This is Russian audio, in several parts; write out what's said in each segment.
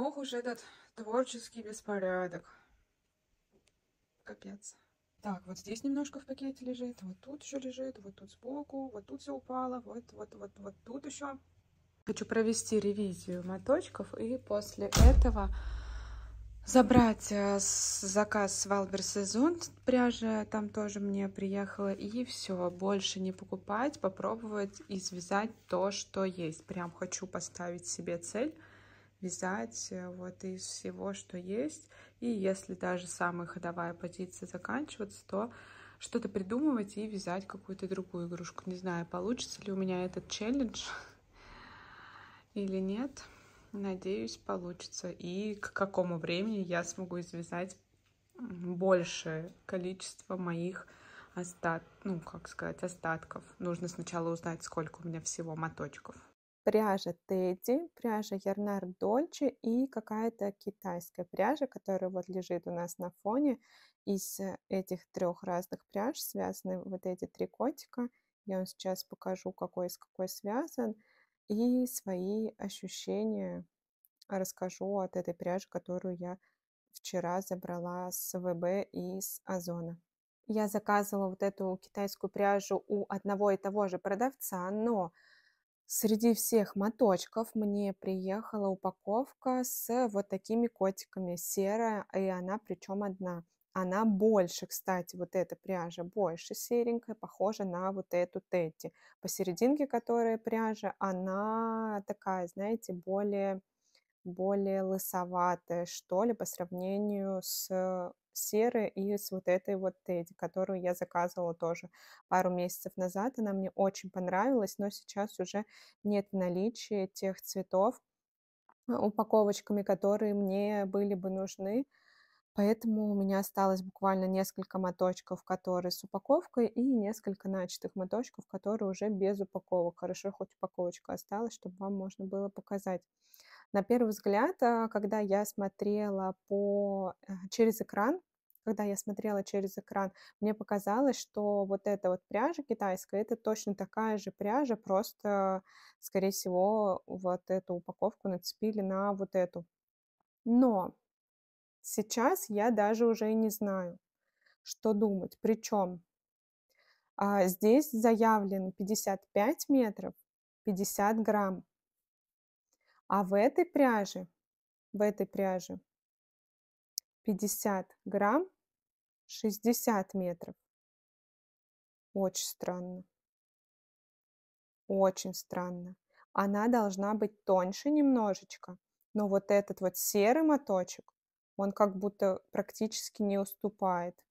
Ох уж этот творческий беспорядок. Капец. Так, вот здесь немножко в пакете лежит, вот тут еще лежит, вот тут сбоку, вот тут все упало, вот, вот, вот, вот тут еще. Хочу провести ревизию моточков и после этого забрать э, заказ с Валбер Сезон пряжа, там тоже мне приехала, и все, больше не покупать, попробовать и связать то, что есть. Прям хочу поставить себе цель вязать э, вот из всего, что есть. И если даже самая ходовая позиция заканчивается, то что-то придумывать и вязать какую-то другую игрушку. Не знаю, получится ли у меня этот челлендж или нет. Надеюсь, получится. И к какому времени я смогу связать большее количество моих остат... ну, как сказать, остатков. Нужно сначала узнать, сколько у меня всего моточков пряжа Тедди, пряжа Ярнар Дольче и какая-то китайская пряжа, которая вот лежит у нас на фоне. Из э, этих трех разных пряж связаны вот эти три котика. Я вам сейчас покажу, какой из какой связан. И свои ощущения расскажу от этой пряжи, которую я вчера забрала с ВБ и с Озона. Я заказывала вот эту китайскую пряжу у одного и того же продавца, но Среди всех моточков мне приехала упаковка с вот такими котиками, серая, и она причем одна. Она больше, кстати, вот эта пряжа больше серенькая, похожа на вот эту Тетти. Посерединке которая пряжа, она такая, знаете, более более лысоватая, что ли, по сравнению с серой и с вот этой вот Тедди, которую я заказывала тоже пару месяцев назад. Она мне очень понравилась, но сейчас уже нет наличия тех цветов, э, упаковочками, которые мне были бы нужны. Поэтому у меня осталось буквально несколько моточков, которые с упаковкой, и несколько начатых моточков, которые уже без упаковок. Хорошо, хоть упаковочка осталась, чтобы вам можно было показать. На первый взгляд, а, когда я смотрела по, э, через экран, когда я смотрела через экран, мне показалось, что вот эта вот пряжа китайская, это точно такая же пряжа, просто, скорее всего, вот эту упаковку нацепили на вот эту. Но сейчас я даже уже не знаю, что думать. Причем а, здесь заявлен 55 метров, 50 грамм. А в этой пряже, в этой пряже 50 грамм 60 метров. Очень странно. Очень странно. Она должна быть тоньше немножечко. Но вот этот вот серый моточек, он как будто практически не уступает.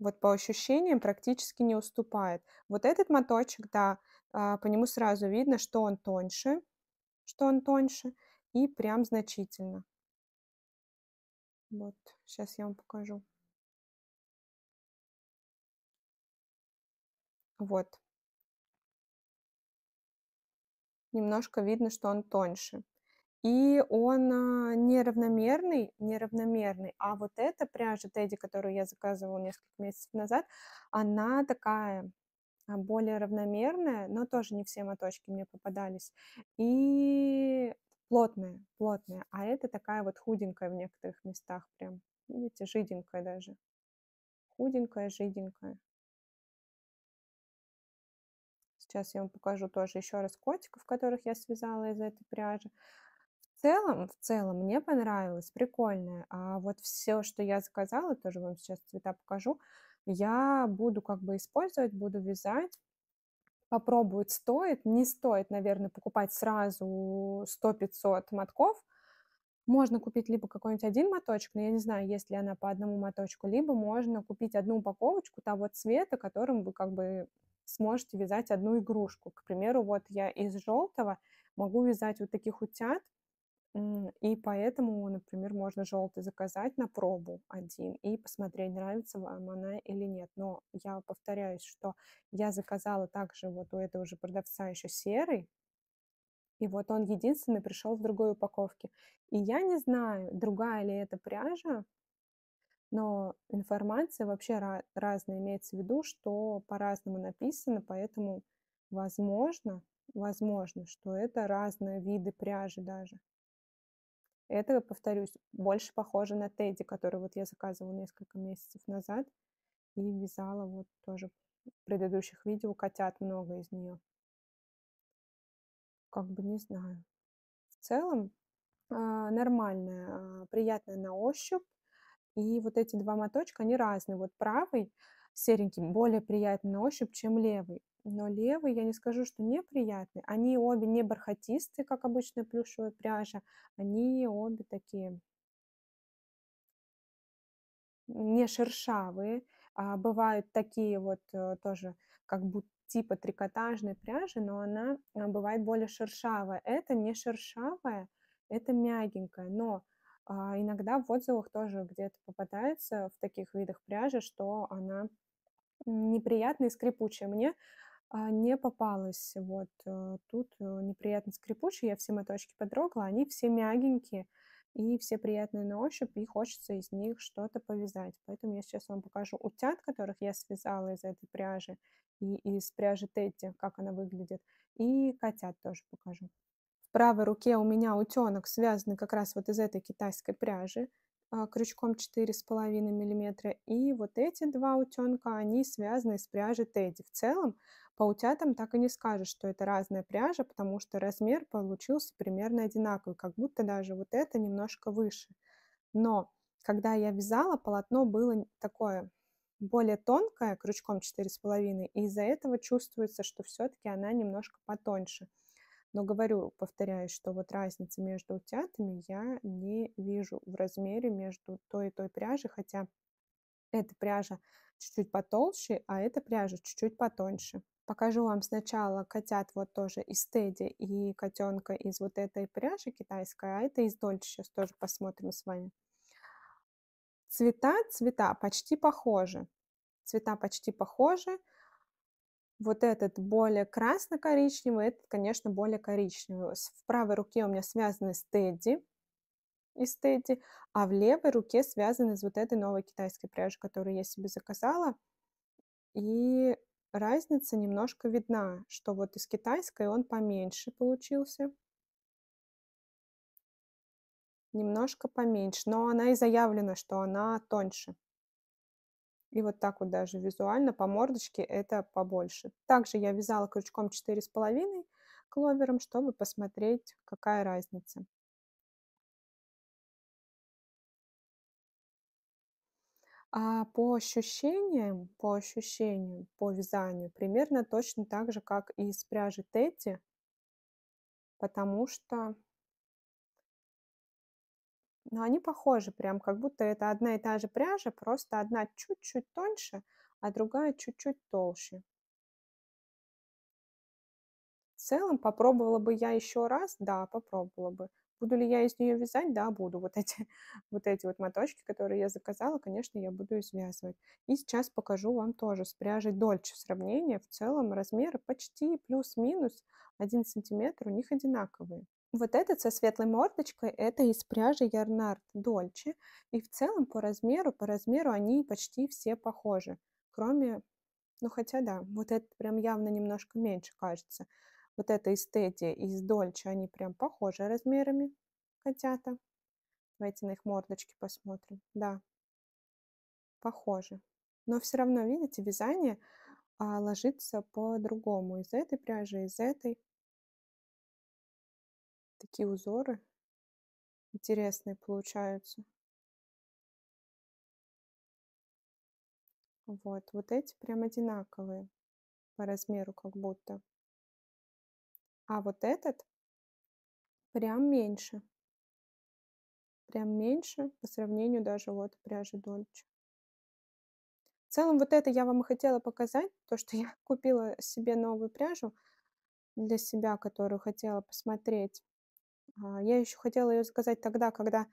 вот по ощущениям практически не уступает. Вот этот моточек, да, а, по нему сразу видно, что он тоньше, что он тоньше, и прям значительно. Вот, сейчас я вам покажу. Вот. Немножко видно, что он тоньше. И он а, неравномерный, неравномерный. А вот эта пряжа Тедди, которую я заказывала несколько месяцев назад, она такая а, более равномерная, но тоже не все моточки мне попадались. И плотная, плотная. А это такая вот худенькая в некоторых местах прям. Видите, жиденькая даже. Худенькая, жиденькая. Сейчас я вам покажу тоже еще раз котиков, которых я связала из этой пряжи. В целом, в целом мне понравилось, прикольное. А вот все, что я заказала, тоже вам сейчас цвета покажу, я буду как бы использовать, буду вязать. Попробовать стоит, не стоит, наверное, покупать сразу 100-500 мотков. Можно купить либо какой-нибудь один моточек, но я не знаю, есть ли она по одному моточку, либо можно купить одну упаковочку того цвета, которым вы как бы сможете вязать одну игрушку. К примеру, вот я из желтого могу вязать вот таких утят, и поэтому, например, можно желтый заказать на пробу один и посмотреть, нравится вам она или нет. Но я повторяюсь, что я заказала также вот у этого же продавца еще серый, и вот он единственный пришел в другой упаковке. И я не знаю, другая ли это пряжа, но информация вообще ра- разная. Имеется в виду, что по-разному написано, поэтому возможно, возможно, что это разные виды пряжи даже. Это, повторюсь, больше похоже на Тедди, который вот я заказывала несколько месяцев назад и вязала вот тоже в предыдущих видео котят много из нее. Как бы не знаю. В целом э, нормальная, э, приятная на ощупь. И вот эти два моточка, они разные. Вот правый серенький более приятный на ощупь, чем левый но левый, я не скажу, что неприятный. Они обе не бархатистые, как обычная плюшевая пряжа. Они обе такие не шершавые. А бывают такие вот э, тоже, как будто типа трикотажной пряжи, но она а, бывает более шершавая. Это не шершавая, это мягенькая. Но а, иногда в отзывах тоже где-то попадается в таких видах пряжи, что она неприятная и скрипучая. Мне а, не попалась. Вот э, тут э, неприятно скрипучие, я все моточки потрогала, они все мягенькие и все приятные на ощупь, и хочется из них что-то повязать. Поэтому я сейчас вам покажу утят, которых я связала из этой пряжи, и из пряжи Тетти, как она выглядит, и котят тоже покажу. В правой руке у меня утенок связанный как раз вот из этой китайской пряжи. А, крючком 4,5 мм. И вот эти два утенка, они связаны с пряжей Тедди. В целом, по утятам так и не скажешь, что это разная пряжа, потому что размер получился примерно одинаковый, как будто даже вот это немножко выше. Но когда я вязала, полотно было такое более тонкое, крючком 4,5, и из-за этого чувствуется, что все-таки она немножко потоньше – но говорю, повторяюсь, что вот разницы между утятами я не вижу в размере между той и той пряжи, хотя эта пряжа чуть-чуть потолще, а эта пряжа чуть-чуть потоньше. Покажу вам сначала котят вот тоже из Тедди и котенка из вот этой пряжи китайской, а это из Дольче сейчас тоже посмотрим с вами. Цвета, цвета почти похожи. Цвета почти похожи, вот этот более красно-коричневый, этот, конечно, более коричневый. В правой руке у меня связаны стеди и стеди, а в левой руке связаны из вот этой новой китайской пряжей, которую я себе заказала. И разница немножко видна, что вот из китайской он поменьше получился. Немножко поменьше, но она и заявлена, что она тоньше. И вот так вот даже визуально по мордочке это побольше. Также я вязала крючком 4,5 кловером, чтобы посмотреть, какая разница. А по ощущениям, по ощущениям, по вязанию примерно точно так же, как и с пряжи Тетти, потому что но они похожи, прям как будто это одна и та же пряжа, просто одна чуть-чуть тоньше, а другая чуть-чуть толще. В целом, попробовала бы я еще раз? Да, попробовала бы. Буду ли я из нее вязать? Да, буду. Вот эти, вот эти вот моточки, которые я заказала, конечно, я буду и связывать. И сейчас покажу вам тоже с пряжей Дольче сравнение. В целом размеры почти плюс-минус 1 сантиметр у них одинаковые. Вот этот со светлой мордочкой, это из пряжи Ярнард Дольче. И в целом по размеру, по размеру они почти все похожи. Кроме, ну хотя да, вот это прям явно немножко меньше кажется. Вот это из Тедди из Дольче, они прям похожи размерами котята. Давайте на их мордочки посмотрим. Да, похожи. Но все равно, видите, вязание а, ложится по-другому. Из этой пряжи, из этой такие узоры интересные получаются. Вот, вот эти прям одинаковые по размеру как будто. А вот этот прям меньше. Прям меньше по сравнению даже вот пряжи Дольче. В целом вот это я вам и хотела показать, то, что я купила себе новую пряжу для себя, которую хотела посмотреть. А, я еще хотела ее заказать тогда, когда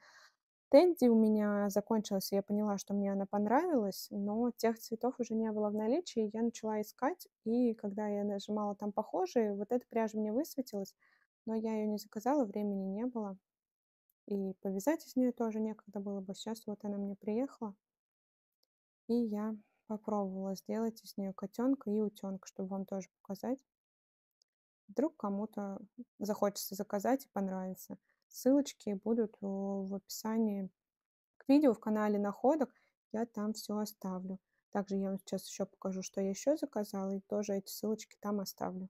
Тенди у меня закончилась, и я поняла, что мне она понравилась, но тех цветов уже не было в наличии, я начала искать, и когда я нажимала там похожие, вот эта пряжа мне высветилась, но я ее не заказала, времени не было, и повязать из нее тоже некогда было бы. Сейчас вот она мне приехала, и я попробовала сделать из нее котенка и утенка, чтобы вам тоже показать. Вдруг кому-то захочется заказать и понравится. Ссылочки будут э, в описании к видео в канале находок. Я там все оставлю. Также я вам сейчас еще покажу, что я еще заказала, и тоже эти ссылочки там оставлю.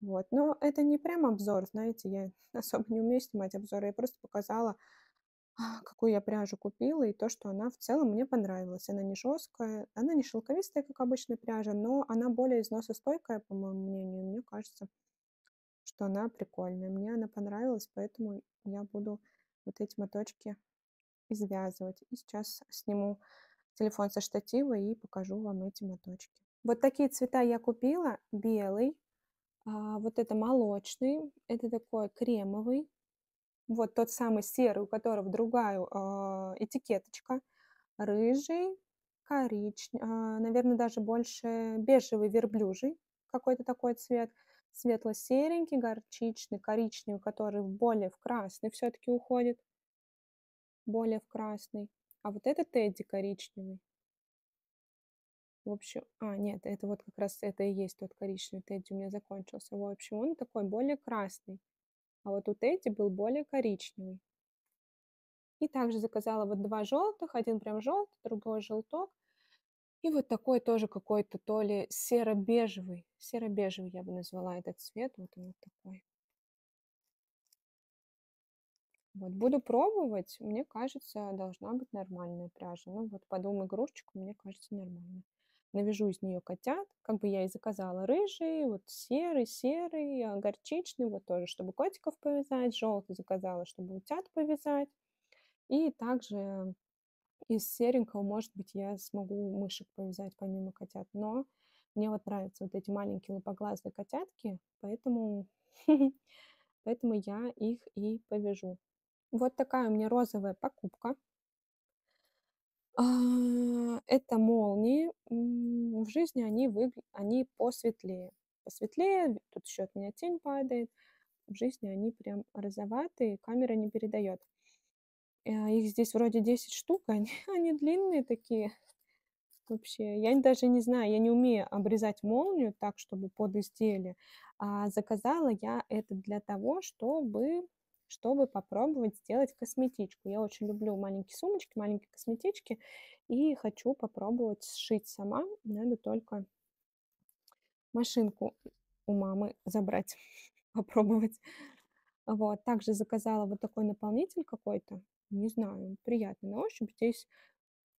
Вот. Но это не прям обзор, знаете, я особо не умею снимать обзоры. Я просто показала, а, какую я пряжу купила, и то, что она в целом мне понравилась. Она не жесткая, она не шелковистая, как обычная пряжа, но она более износостойкая, по моему мнению, мне кажется что она прикольная. Мне она понравилась, поэтому я буду вот эти моточки извязывать. И сейчас сниму телефон со штатива и покажу вам эти моточки. Вот такие цвета я купила. Белый, а, вот это молочный, это такой кремовый, вот тот самый серый, у которого другая а, этикеточка, рыжий, коричневый, а, наверное, даже больше бежевый верблюжий, какой-то такой цвет – светло-серенький, горчичный, коричневый, который более в красный все-таки уходит. Более в красный. А вот этот Тедди коричневый. В общем, а, нет, это вот как раз это и есть тот коричневый Тедди у меня закончился. В общем, он такой более красный. А вот у Тедди был более коричневый. И также заказала вот два желтых, один прям желтый, другой желток. И вот такой тоже какой-то то ли серо-бежевый, серо-бежевый я бы назвала этот цвет, вот он вот такой. Вот, буду пробовать, мне кажется, должна быть нормальная пряжа. Ну вот по дому игрушечку, мне кажется, нормально. Навяжу из нее котят, как бы я и заказала рыжий, вот серый, серый, горчичный, вот тоже, чтобы котиков повязать, желтый заказала, чтобы утят повязать. И также из серенького, может быть, я смогу мышек повязать помимо котят, но мне вот нравятся вот эти маленькие лупоглазые котятки, поэтому, поэтому я их и повяжу. Вот такая у меня розовая покупка. А, это молнии. В жизни они, выгля... они посветлее. Посветлее, тут еще от меня тень падает. В жизни они прям розоватые, камера не передает. А, их здесь вроде 10 штук, а они, они длинные такие. Вообще, я даже не знаю, я не умею обрезать молнию так, чтобы под изделие. А заказала я это для того, чтобы чтобы попробовать сделать косметичку. Я очень люблю маленькие сумочки, маленькие косметички, и хочу попробовать сшить сама. Надо только машинку у мамы забрать, попробовать. Вот, также заказала вот такой наполнитель какой-то не знаю, приятный на ощупь. Здесь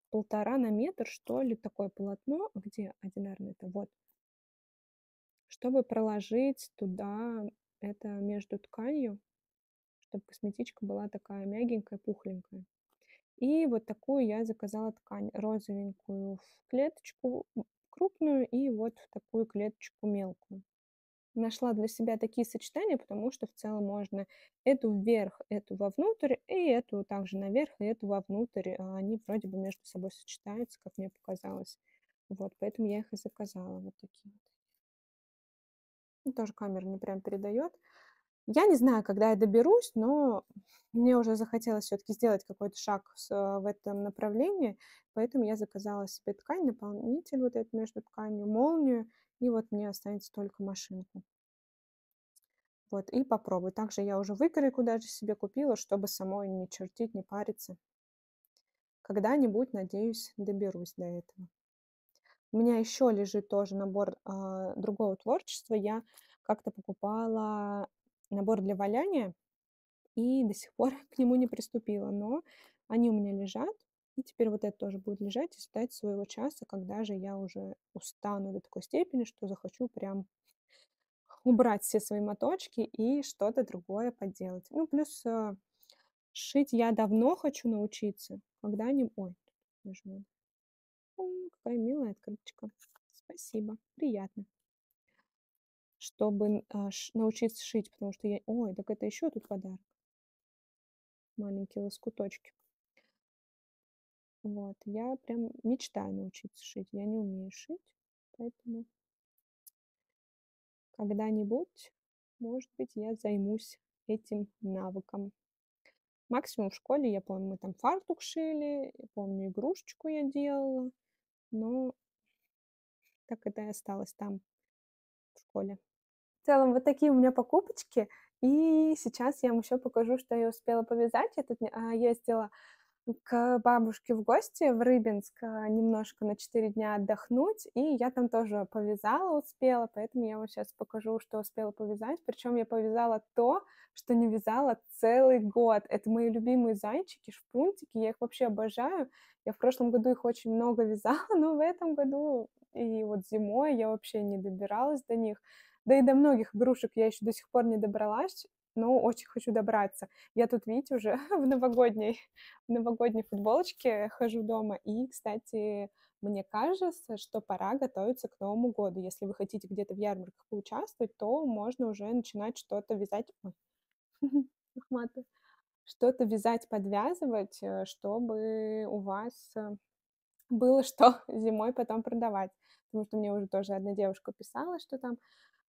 полтора на метр, что ли, такое полотно. Где одинарное-то? Вот. Чтобы проложить туда это между тканью, чтобы косметичка была такая мягенькая, пухленькая. И вот такую я заказала ткань, розовенькую в клеточку крупную и вот в такую клеточку мелкую нашла для себя такие сочетания, потому что в целом можно эту вверх, эту вовнутрь, и эту также наверх, и эту вовнутрь. А, они вроде бы между собой сочетаются, как мне показалось. Вот, поэтому я их и заказала вот такие вот. Ну, тоже камера не прям передает. Я не знаю, когда я доберусь, но мне уже захотелось все-таки сделать какой-то шаг а, в этом направлении, поэтому я заказала себе ткань, наполнитель вот этот между тканью, молнию и вот мне останется только машинку. Вот, и попробую. Также я уже выкройку даже себе купила, чтобы самой не чертить, не париться. Когда-нибудь, надеюсь, доберусь до этого. У меня еще лежит тоже набор э, другого творчества. Я как-то покупала набор для валяния и до сих пор к нему не приступила. Но они у меня лежат, и теперь вот это тоже будет лежать и ждать своего часа, когда же я уже устану до такой степени, что захочу прям убрать все свои моточки и что-то другое поделать. Ну, плюс э, шить я давно хочу научиться. Когда-нибудь... Ой, О, какая милая открыточка. Спасибо. Приятно. Чтобы э, ш... научиться шить, потому что я... Ой, так это еще тут подарок. Маленькие лоскуточки. Вот. Я прям мечтаю научиться шить. Я не умею шить, поэтому когда-нибудь, может быть, я займусь этим навыком. Максимум в школе, я помню, мы там фартук шили, я помню, игрушечку я делала, но так это и осталось там, в школе. В целом, вот такие у меня покупочки. И сейчас я вам еще покажу, что я успела повязать. Я, тут, а, я сделала к бабушке в гости в Рыбинск а, немножко на 4 дня отдохнуть, и я там тоже повязала, успела, поэтому я вам сейчас покажу, что успела повязать. Причем я повязала то, что не вязала целый год. Это мои любимые зайчики, шпунтики, я их вообще обожаю. Я в прошлом году их очень много вязала, но в этом году и вот зимой я вообще не добиралась до них. Да и до многих игрушек я еще до сих пор не добралась, но ну, очень хочу добраться. Я тут, видите, уже в новогодней, в новогодней футболочке хожу дома. И, кстати, мне кажется, что пора готовиться к Новому году. Если вы хотите где-то в ярмарках поучаствовать, то можно уже начинать что-то вязать. Ой, что-то вязать, подвязывать, э, чтобы у вас э, было что зимой потом продавать. Потому что мне уже тоже одна девушка писала, что там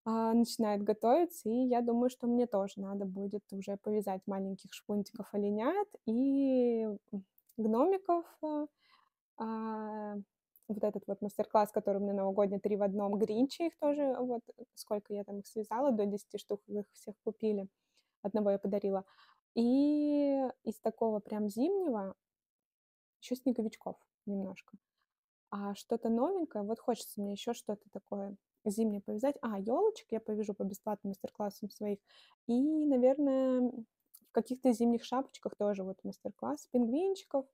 а, начинает готовиться, и я думаю, что мне тоже надо будет уже повязать маленьких шпунтиков оленят и гномиков. Э, а, вот этот вот мастер-класс, который у меня новогодний, три в одном, гринчи их тоже, вот сколько я там их связала, до 10 штук их всех купили. Одного я подарила. И из такого прям зимнего еще снеговичков немножко. А что-то новенькое, вот хочется мне еще что-то такое зимнее повязать. А, елочек я повяжу по бесплатным мастер-классам своих. И, наверное, в каких-то зимних шапочках тоже вот мастер-класс, пингвинчиков.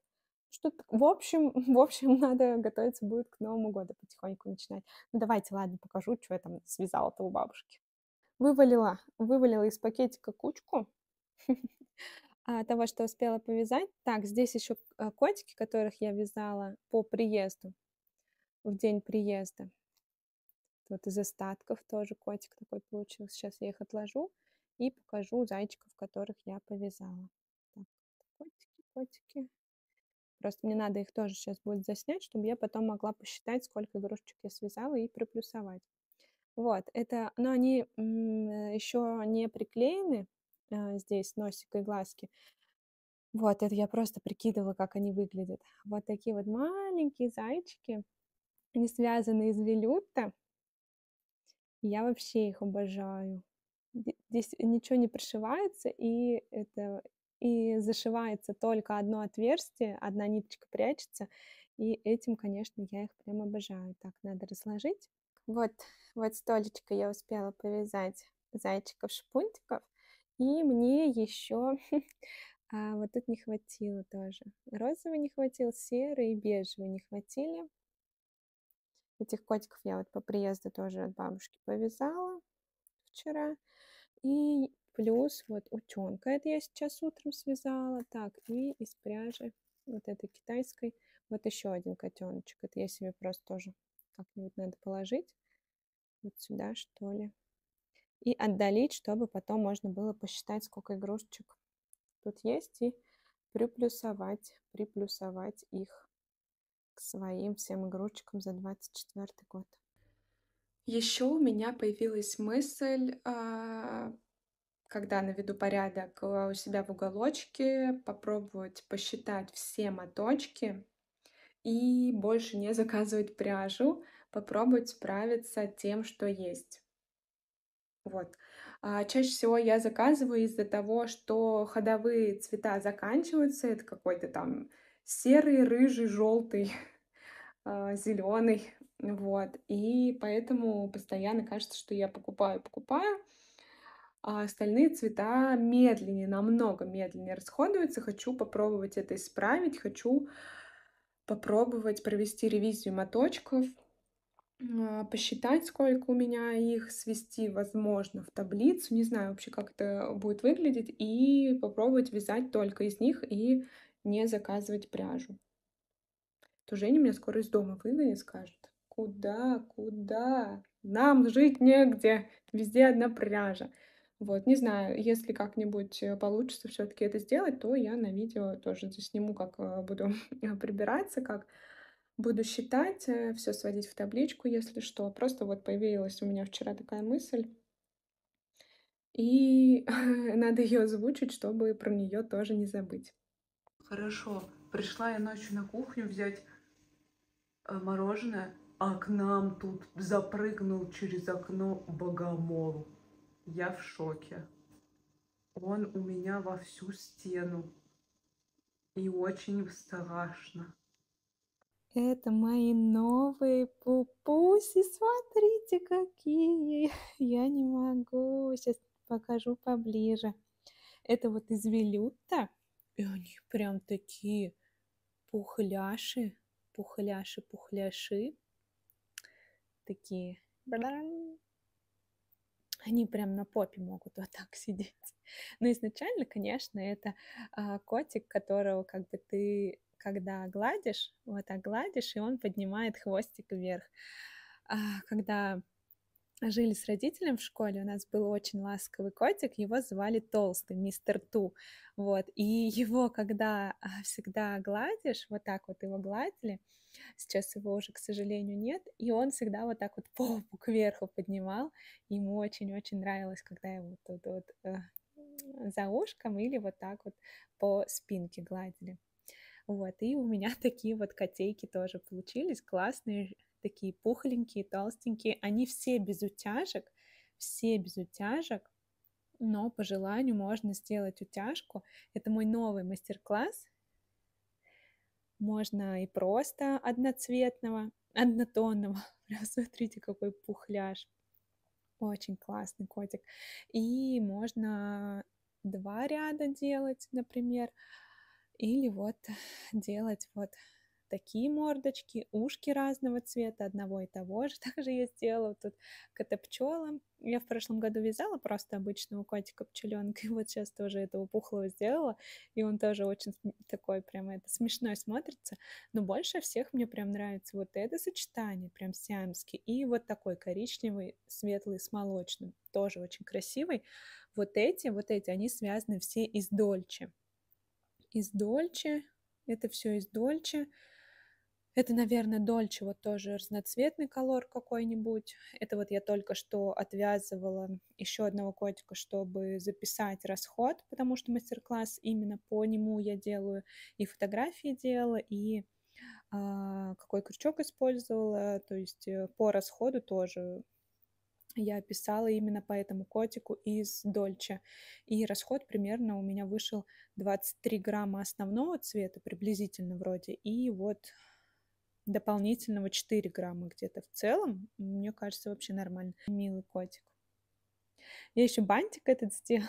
Что-то... В общем, в общем, надо готовиться будет к Новому году потихоньку начинать. Ну, давайте, ладно, покажу, что я там связала-то у бабушки. Вывалила, вывалила из пакетика кучку а, того, что успела повязать. Так, здесь еще э, котики, которых я вязала по приезду, в день приезда вот из остатков тоже котик такой получился. Сейчас я их отложу и покажу зайчиков, которых я повязала. Так, котики, котики. Просто мне надо их тоже сейчас будет заснять, чтобы я потом могла посчитать, сколько игрушечек я связала и приплюсовать. Вот, это, но они э, еще не приклеены э, здесь, носик и глазки. Вот, это я просто прикидывала, как они выглядят. Вот такие вот маленькие зайчики. Они связаны из велюта. Я вообще их обожаю. Здесь ничего не пришивается, и это и зашивается только одно отверстие, одна ниточка прячется, и этим, конечно, я их прям обожаю. Так, надо разложить. Вот, вот столечко я успела повязать зайчиков-шпунтиков, и мне еще а вот тут не хватило тоже. Розовый не хватило, серый и бежевый не хватили. Этих котиков я вот по приезду тоже от бабушки повязала вчера. И плюс вот утенка, это я сейчас утром связала, так, и из пряжи вот этой китайской, вот еще один котеночек, это я себе просто тоже как-нибудь надо положить вот сюда, что ли, и отдалить, чтобы потом можно было посчитать, сколько игрушечек тут есть, и приплюсовать, приплюсовать их к своим всем игрушечкам за 24 год. Еще у меня появилась мысль, а, когда наведу порядок а, у себя в уголочке, попробовать посчитать все моточки и больше не заказывать пряжу, попробовать справиться тем, что есть. Вот. А, чаще всего я заказываю из-за того, что ходовые цвета заканчиваются, это какой-то там серый, рыжий, желтый, а, зеленый. Вот. И поэтому постоянно кажется, что я покупаю, покупаю. А остальные цвета медленнее, намного медленнее расходуются. Хочу попробовать это исправить. Хочу попробовать провести ревизию моточков, а, посчитать, сколько у меня их, свести, возможно, в таблицу, не знаю вообще, как это будет выглядеть, и попробовать вязать только из них и не заказывать пряжу. То Женя меня скоро из дома выгонит и скажет, куда, куда, нам жить негде, везде одна пряжа. Вот, не знаю, если как-нибудь э, получится все-таки это сделать, то я на видео тоже сниму, как э, буду прибираться, как буду считать, э, все сводить в табличку, если что. Просто вот появилась у меня вчера такая мысль. И надо ее озвучить, чтобы про нее тоже не забыть. Хорошо. Пришла я ночью на кухню взять э, мороженое, а к нам тут запрыгнул через окно богомол. Я в шоке. Он у меня во всю стену. И очень страшно. Это мои новые пупуси. Смотрите, какие. Я не могу. Сейчас покажу поближе. Это вот из велюта. И у них прям такие пухляши, пухляши, пухляши. Такие. Они прям на попе могут вот так сидеть. Но изначально, конечно, это а, котик, которого как бы ты когда гладишь, вот так гладишь, и он поднимает хвостик вверх. А, когда жили с родителями в школе, у нас был очень ласковый котик, его звали Толстый, мистер Ту, вот, и его, когда а, всегда гладишь, вот так вот его гладили, сейчас его уже, к сожалению, нет, и он всегда вот так вот попу кверху поднимал, ему очень-очень нравилось, когда его вот, вот э, за ушком или вот так вот по спинке гладили. Вот, и у меня такие вот котейки тоже получились, классные, такие пухленькие, толстенькие, они все без утяжек, все без утяжек, но по желанию можно сделать утяжку. Это мой новый мастер-класс. Можно и просто одноцветного, однотонного. Смотрите, какой пухляж. Очень классный котик. И можно два ряда делать, например, или вот делать вот такие мордочки, ушки разного цвета, одного и того же. Также я сделала тут кота-пчела. Я в прошлом году вязала просто обычного котика-пчеленка, и вот сейчас тоже этого пухлого сделала, и он тоже очень такой прям это смешной смотрится. Но больше всех мне прям нравится вот это сочетание, прям сиамский, и вот такой коричневый, светлый с молочным, тоже очень красивый. Вот эти, вот эти, они связаны все из Дольче. Из Дольче, это все из Дольче. Это, наверное, Дольче, вот тоже разноцветный колор какой-нибудь. Это вот я только что отвязывала еще одного котика, чтобы записать расход, потому что мастер-класс именно по нему я делаю и фотографии делала, и а, какой крючок использовала, то есть э, по расходу тоже я писала именно по этому котику из Дольче. И расход примерно у меня вышел 23 грамма основного цвета, приблизительно вроде, и вот дополнительного 4 грамма где-то в целом. Мне кажется, вообще нормально. Милый котик. Я еще бантик этот сделала.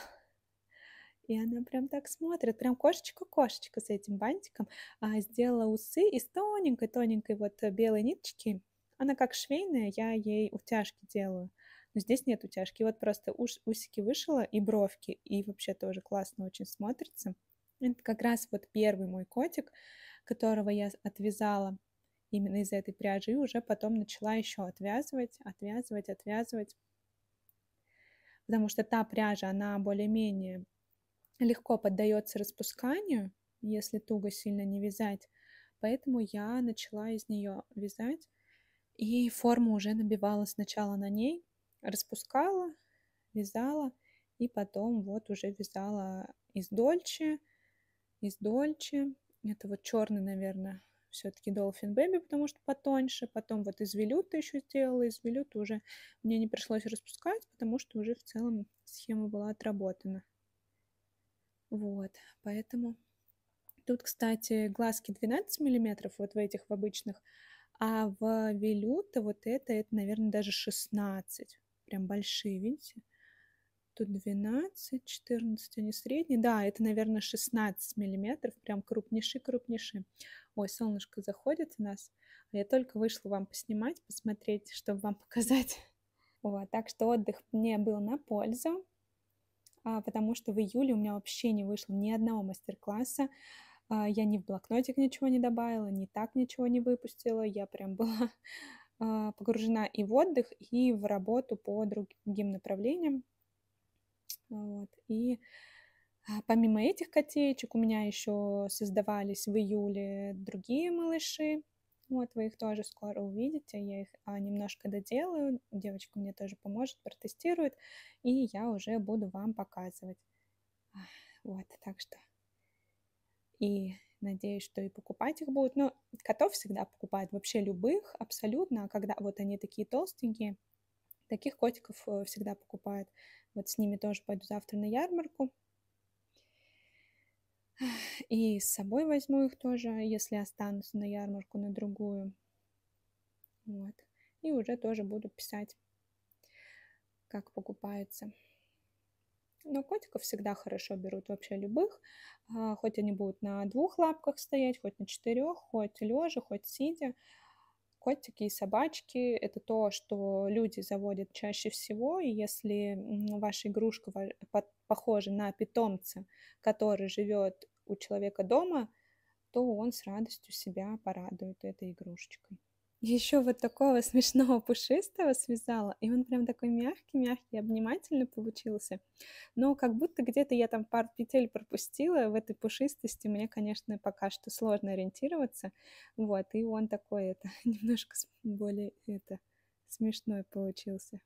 И она прям так смотрит, прям кошечка-кошечка с этим бантиком. А, сделала усы из тоненькой-тоненькой вот белой ниточки. Она как швейная, я ей утяжки делаю. Но здесь нет утяжки. Вот просто уш, усики вышила и бровки. И вообще тоже классно очень смотрится. Это как раз вот первый мой котик, которого я отвязала именно из этой пряжи, и уже потом начала еще отвязывать, отвязывать, отвязывать, потому что та пряжа, она более-менее легко поддается распусканию, если туго сильно не вязать, поэтому я начала из нее вязать, и форму уже набивала сначала на ней, распускала, вязала, и потом вот уже вязала из дольче, из дольче, это вот черный, наверное, все-таки Dolphin Baby, потому что потоньше. Потом вот из велюта еще сделала, из велюта уже мне не пришлось распускать, потому что уже в целом схема была отработана. Вот, поэтому... Тут, кстати, глазки 12 миллиметров, вот в этих, в обычных, а в велюта вот это, это, наверное, даже 16. Прям большие, видите? Тут 12, 14, они средние. Да, это, наверное, 16 миллиметров. Прям крупнейшие, крупнейшие ой, солнышко заходит у нас, а я только вышла вам поснимать, посмотреть, чтобы вам показать. Вот, так что отдых мне был на пользу, а, потому что в июле у меня вообще не вышло ни одного мастер-класса, а, я ни в блокнотик ничего не добавила, ни так ничего не выпустила. Я прям была а, погружена и в отдых, и в работу по другим направлениям. Вот. И а помимо этих котеечек у меня еще создавались в июле другие малыши. Вот, вы их тоже скоро увидите. Я их а, немножко доделаю. Девочка мне тоже поможет, протестирует. И я уже буду вам показывать. Вот, так что... И надеюсь, что и покупать их будут. Но котов всегда покупают, вообще любых, абсолютно. А когда вот они такие толстенькие, таких котиков э, всегда покупают. Вот с ними тоже пойду завтра на ярмарку. И с собой возьму их тоже, если останусь на ярмарку, на другую. Вот. И уже тоже буду писать, как покупаются. Но котиков всегда хорошо берут вообще любых. А, хоть они будут на двух лапках стоять, хоть на четырех, хоть лежа, хоть сидя котики и собачки — это то, что люди заводят чаще всего, и если ваша игрушка похожа на питомца, который живет у человека дома, то он с радостью себя порадует этой игрушечкой еще вот такого смешного пушистого связала, и он прям такой мягкий-мягкий, обнимательный получился. Но как будто где-то я там пару петель пропустила в этой пушистости, мне, конечно, пока что сложно ориентироваться, вот, и он такой, это, немножко более, это, смешной получился.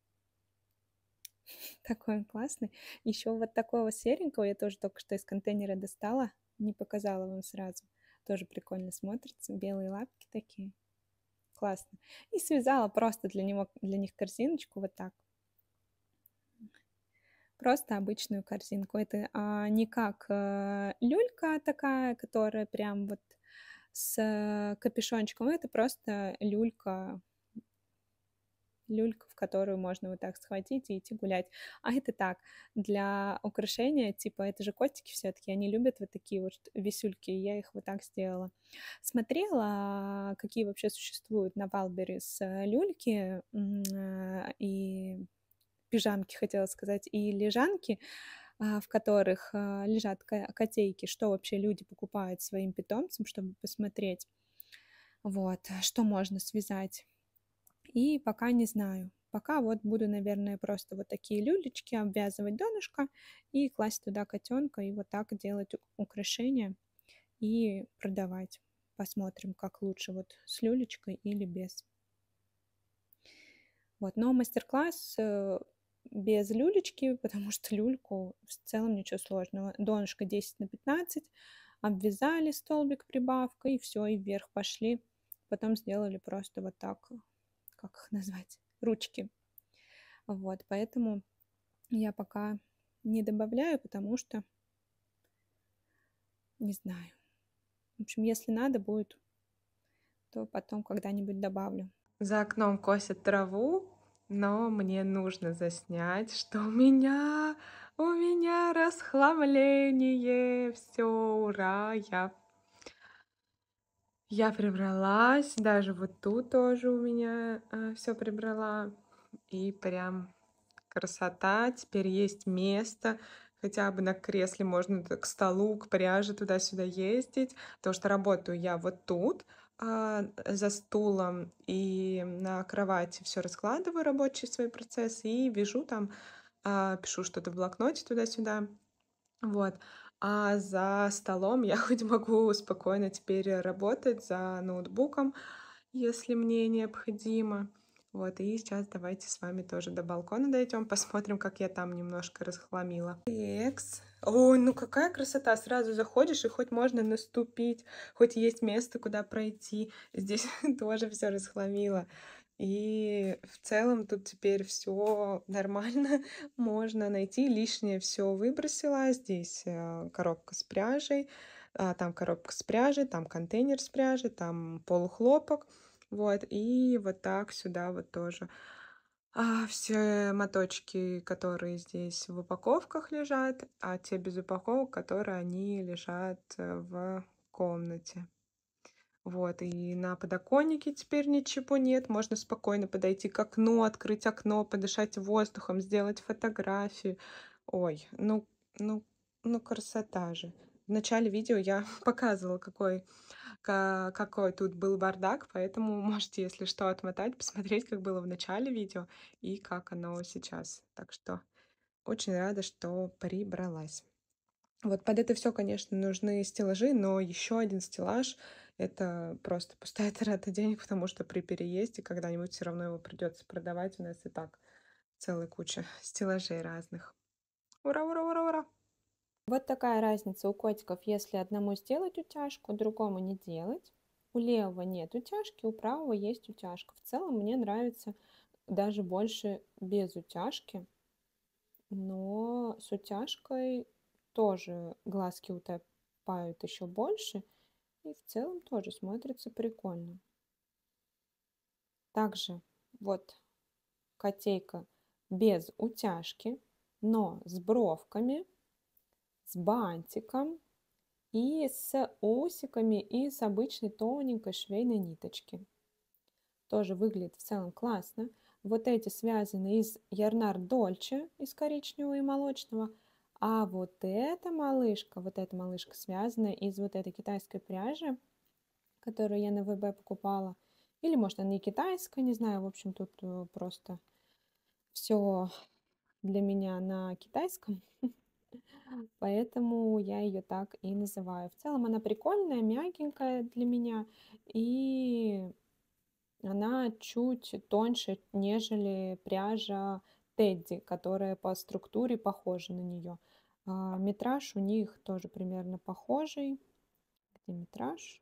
Такой он классный. Еще вот такого серенького я тоже только что из контейнера достала, не показала вам сразу. Тоже прикольно смотрится, белые лапки такие классно. И связала просто для, него, для них корзиночку вот так. Просто обычную корзинку. Это а, не как а, люлька такая, которая прям вот с э, капюшончиком. Это просто люлька люлька, в которую можно вот так схватить и идти гулять. А это так, для украшения, типа, это же котики все таки они любят вот такие вот висюльки, я их вот так сделала. Смотрела, какие вообще существуют на Валберис э, люльки э, и пижамки, хотела сказать, и лежанки, а, в которых э, лежат котейки, что вообще люди покупают своим питомцам, чтобы посмотреть, вот, что можно связать и пока не знаю. Пока вот буду, наверное, просто вот такие люлечки обвязывать донышко и класть туда котенка и вот так делать украшения и продавать. Посмотрим, как лучше, вот с люлечкой или без. Вот, но мастер-класс э, без люлечки, потому что люльку в целом ничего сложного. Донышко 10 на 15, обвязали столбик прибавкой, и все, и вверх пошли. Потом сделали просто вот так как их назвать, ручки. Вот, поэтому я пока не добавляю, потому что не знаю. В общем, если надо будет, то потом когда-нибудь добавлю. За окном косят траву, но мне нужно заснять, что у меня, у меня расхламление. Все, ура, я я прибралась, даже вот тут тоже у меня э, все прибрала. И прям красота, теперь есть место, хотя бы на кресле можно к столу, к пряже туда-сюда ездить, потому что работаю я вот тут, а, за стулом и на кровати все раскладываю рабочий свой процесс и вяжу там, а, пишу что-то в блокноте туда-сюда. Вот. А за столом я хоть могу спокойно теперь работать за ноутбуком, если мне необходимо. Вот, и сейчас давайте с вами тоже до балкона дойдем, посмотрим, как я там немножко расхламила. Экс. Ой, ну какая красота! Сразу заходишь, и хоть можно наступить, хоть есть место, куда пройти. Здесь тоже все расхламило. И в целом тут теперь все нормально, можно найти. Лишнее все выбросила. Здесь э, коробка с пряжей, а, там коробка с пряжей, там контейнер с пряжей, там полухлопок. Вот, и вот так сюда вот тоже. А все моточки, которые здесь в упаковках лежат, а те без упаковок, которые они лежат э, в комнате. Вот, и на подоконнике теперь ничего нет. Можно спокойно подойти к окну, открыть окно, подышать воздухом, сделать фотографии. Ой, ну, ну, ну красота же. В начале видео я показывала, какой, какой тут был бардак, поэтому можете, если что, отмотать, посмотреть, как было в начале видео и как оно сейчас. Так что очень рада, что прибралась. Вот под это все, конечно, нужны стеллажи, но еще один стеллаж это просто пустая трата денег, потому что при переезде когда-нибудь все равно его придется продавать. У нас и так целая куча стеллажей разных. Ура, ура, ура, ура! Вот такая разница у котиков, если одному сделать утяжку, другому не делать. У левого нет утяжки, у правого есть утяжка. В целом мне нравится даже больше без утяжки, но с утяжкой тоже глазки утопают еще больше – и в целом тоже смотрится прикольно. Также вот котейка без утяжки, но с бровками, с бантиком и с усиками и с обычной тоненькой швейной ниточки. Тоже выглядит в целом классно. Вот эти связаны из ярнар Дольче, из коричневого и молочного – а вот эта малышка, вот эта малышка связана из вот этой китайской пряжи, которую я на ВБ покупала. Или, может, она не китайская, не знаю. В общем, тут э, просто все для меня на китайском. Поэтому я ее так и называю. В целом она прикольная, мягенькая для меня. И она чуть тоньше, нежели пряжа Тедди, которая по структуре похожа на нее. А, метраж у них тоже примерно похожий. Где метраж?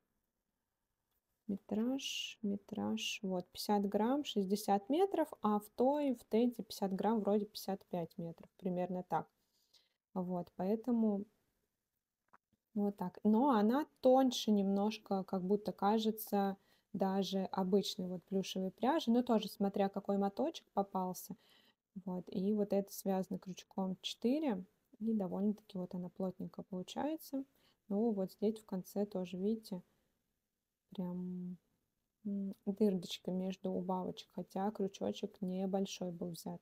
Метраж, метраж, вот, 50 грамм, 60 метров, а в той, в тенте 50 грамм, вроде 55 метров, примерно так. Вот, поэтому вот так. Но она тоньше немножко, как будто кажется, даже обычной вот плюшевой пряжи, но тоже смотря какой моточек попался. Вот, и вот это связано крючком 4. И довольно-таки вот она плотненько получается. Ну, вот здесь в конце тоже, видите, прям дырочка между убавочек, хотя крючочек небольшой был взят.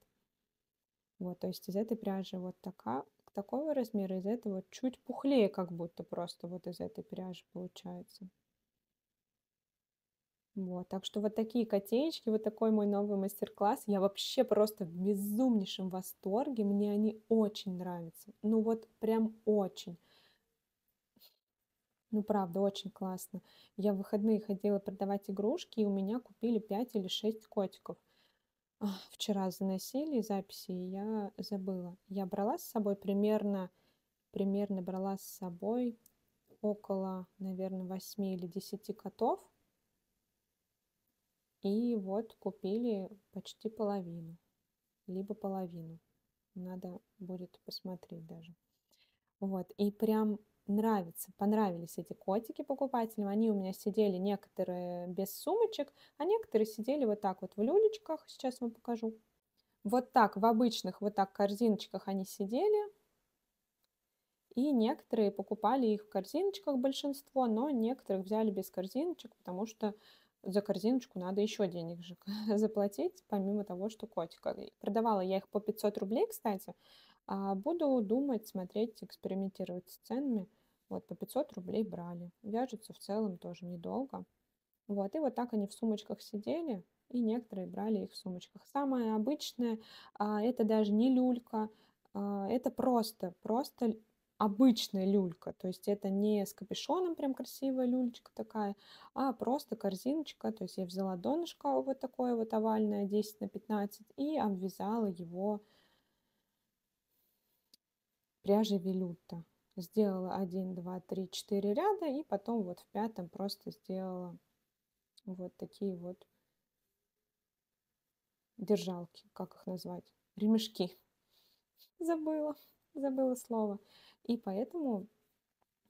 Вот, то есть из этой пряжи вот такая, такого размера, из этого чуть пухлее как будто просто вот из этой пряжи получается. Вот, так что вот такие котеечки, вот такой мой новый мастер-класс. Я вообще просто в безумнейшем восторге. Мне они очень нравятся. Ну вот прям очень. Ну, правда, очень классно. Я в выходные ходила продавать игрушки, и у меня купили 5 или 6 котиков. вчера заносили записи, и я забыла. Я брала с собой примерно, примерно брала с собой около, наверное, 8 или 10 котов – и вот купили почти половину, либо половину. Надо будет посмотреть даже. Вот, и прям нравится, понравились эти котики покупателям. Они у меня сидели некоторые без сумочек, а некоторые сидели вот так вот в люлечках. Сейчас вам покажу. Вот так в обычных вот так корзиночках они сидели. И некоторые покупали их в корзиночках большинство, но некоторых взяли без корзиночек, потому что за корзиночку надо еще денег же заплатить, помимо того, что котика. Продавала я их по 500 рублей, кстати. А буду думать, смотреть, экспериментировать с ценами. Вот, по 500 рублей брали. Вяжутся в целом тоже недолго. Вот, и вот так они в сумочках сидели, и некоторые брали их в сумочках. Самое обычное, а, это даже не люлька, а, это просто, просто обычная люлька, то есть это не с капюшоном прям красивая люлечка такая, а просто корзиночка, то есть я взяла донышко вот такое вот овальное 10 на 15 и обвязала его пряжей велюта. Сделала 1, 2, 3, 4 ряда и потом вот в пятом просто сделала вот такие вот держалки, как их назвать, ремешки. Забыла забыла слово. И поэтому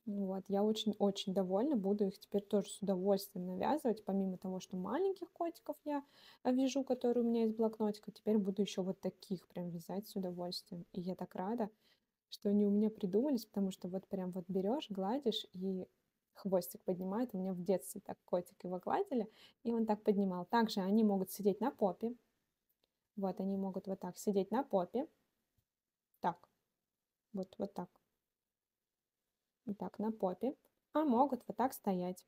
ну вот, я очень-очень довольна, буду их теперь тоже с удовольствием навязывать, помимо того, что маленьких котиков я вижу которые у меня из блокнотика, теперь буду еще вот таких прям вязать с удовольствием. И я так рада, что они у меня придумались, потому что вот прям вот берешь, гладишь и хвостик поднимает. У меня в детстве так котик его гладили, и он так поднимал. Также они могут сидеть на попе. Вот, они могут вот так сидеть на попе. Вот, вот так. Вот так, на попе. А могут вот так стоять.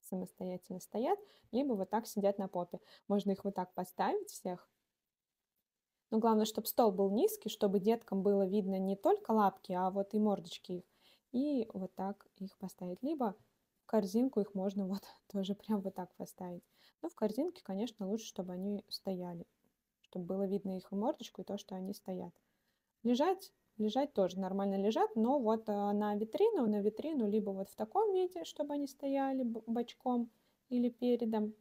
Самостоятельно стоят, либо вот так сидят на попе. Можно их вот так поставить всех. Но главное, чтобы стол был низкий, чтобы деткам было видно не только лапки, а вот и мордочки их. И вот так их поставить. Либо в корзинку их можно вот тоже прям вот так поставить. Но в корзинке, конечно, лучше, чтобы они стояли, чтобы было видно их мордочку и то, что они стоят. Лежать Лежать тоже нормально лежат, но вот а, на витрину, на витрину либо вот в таком виде, чтобы они стояли бочком или передом,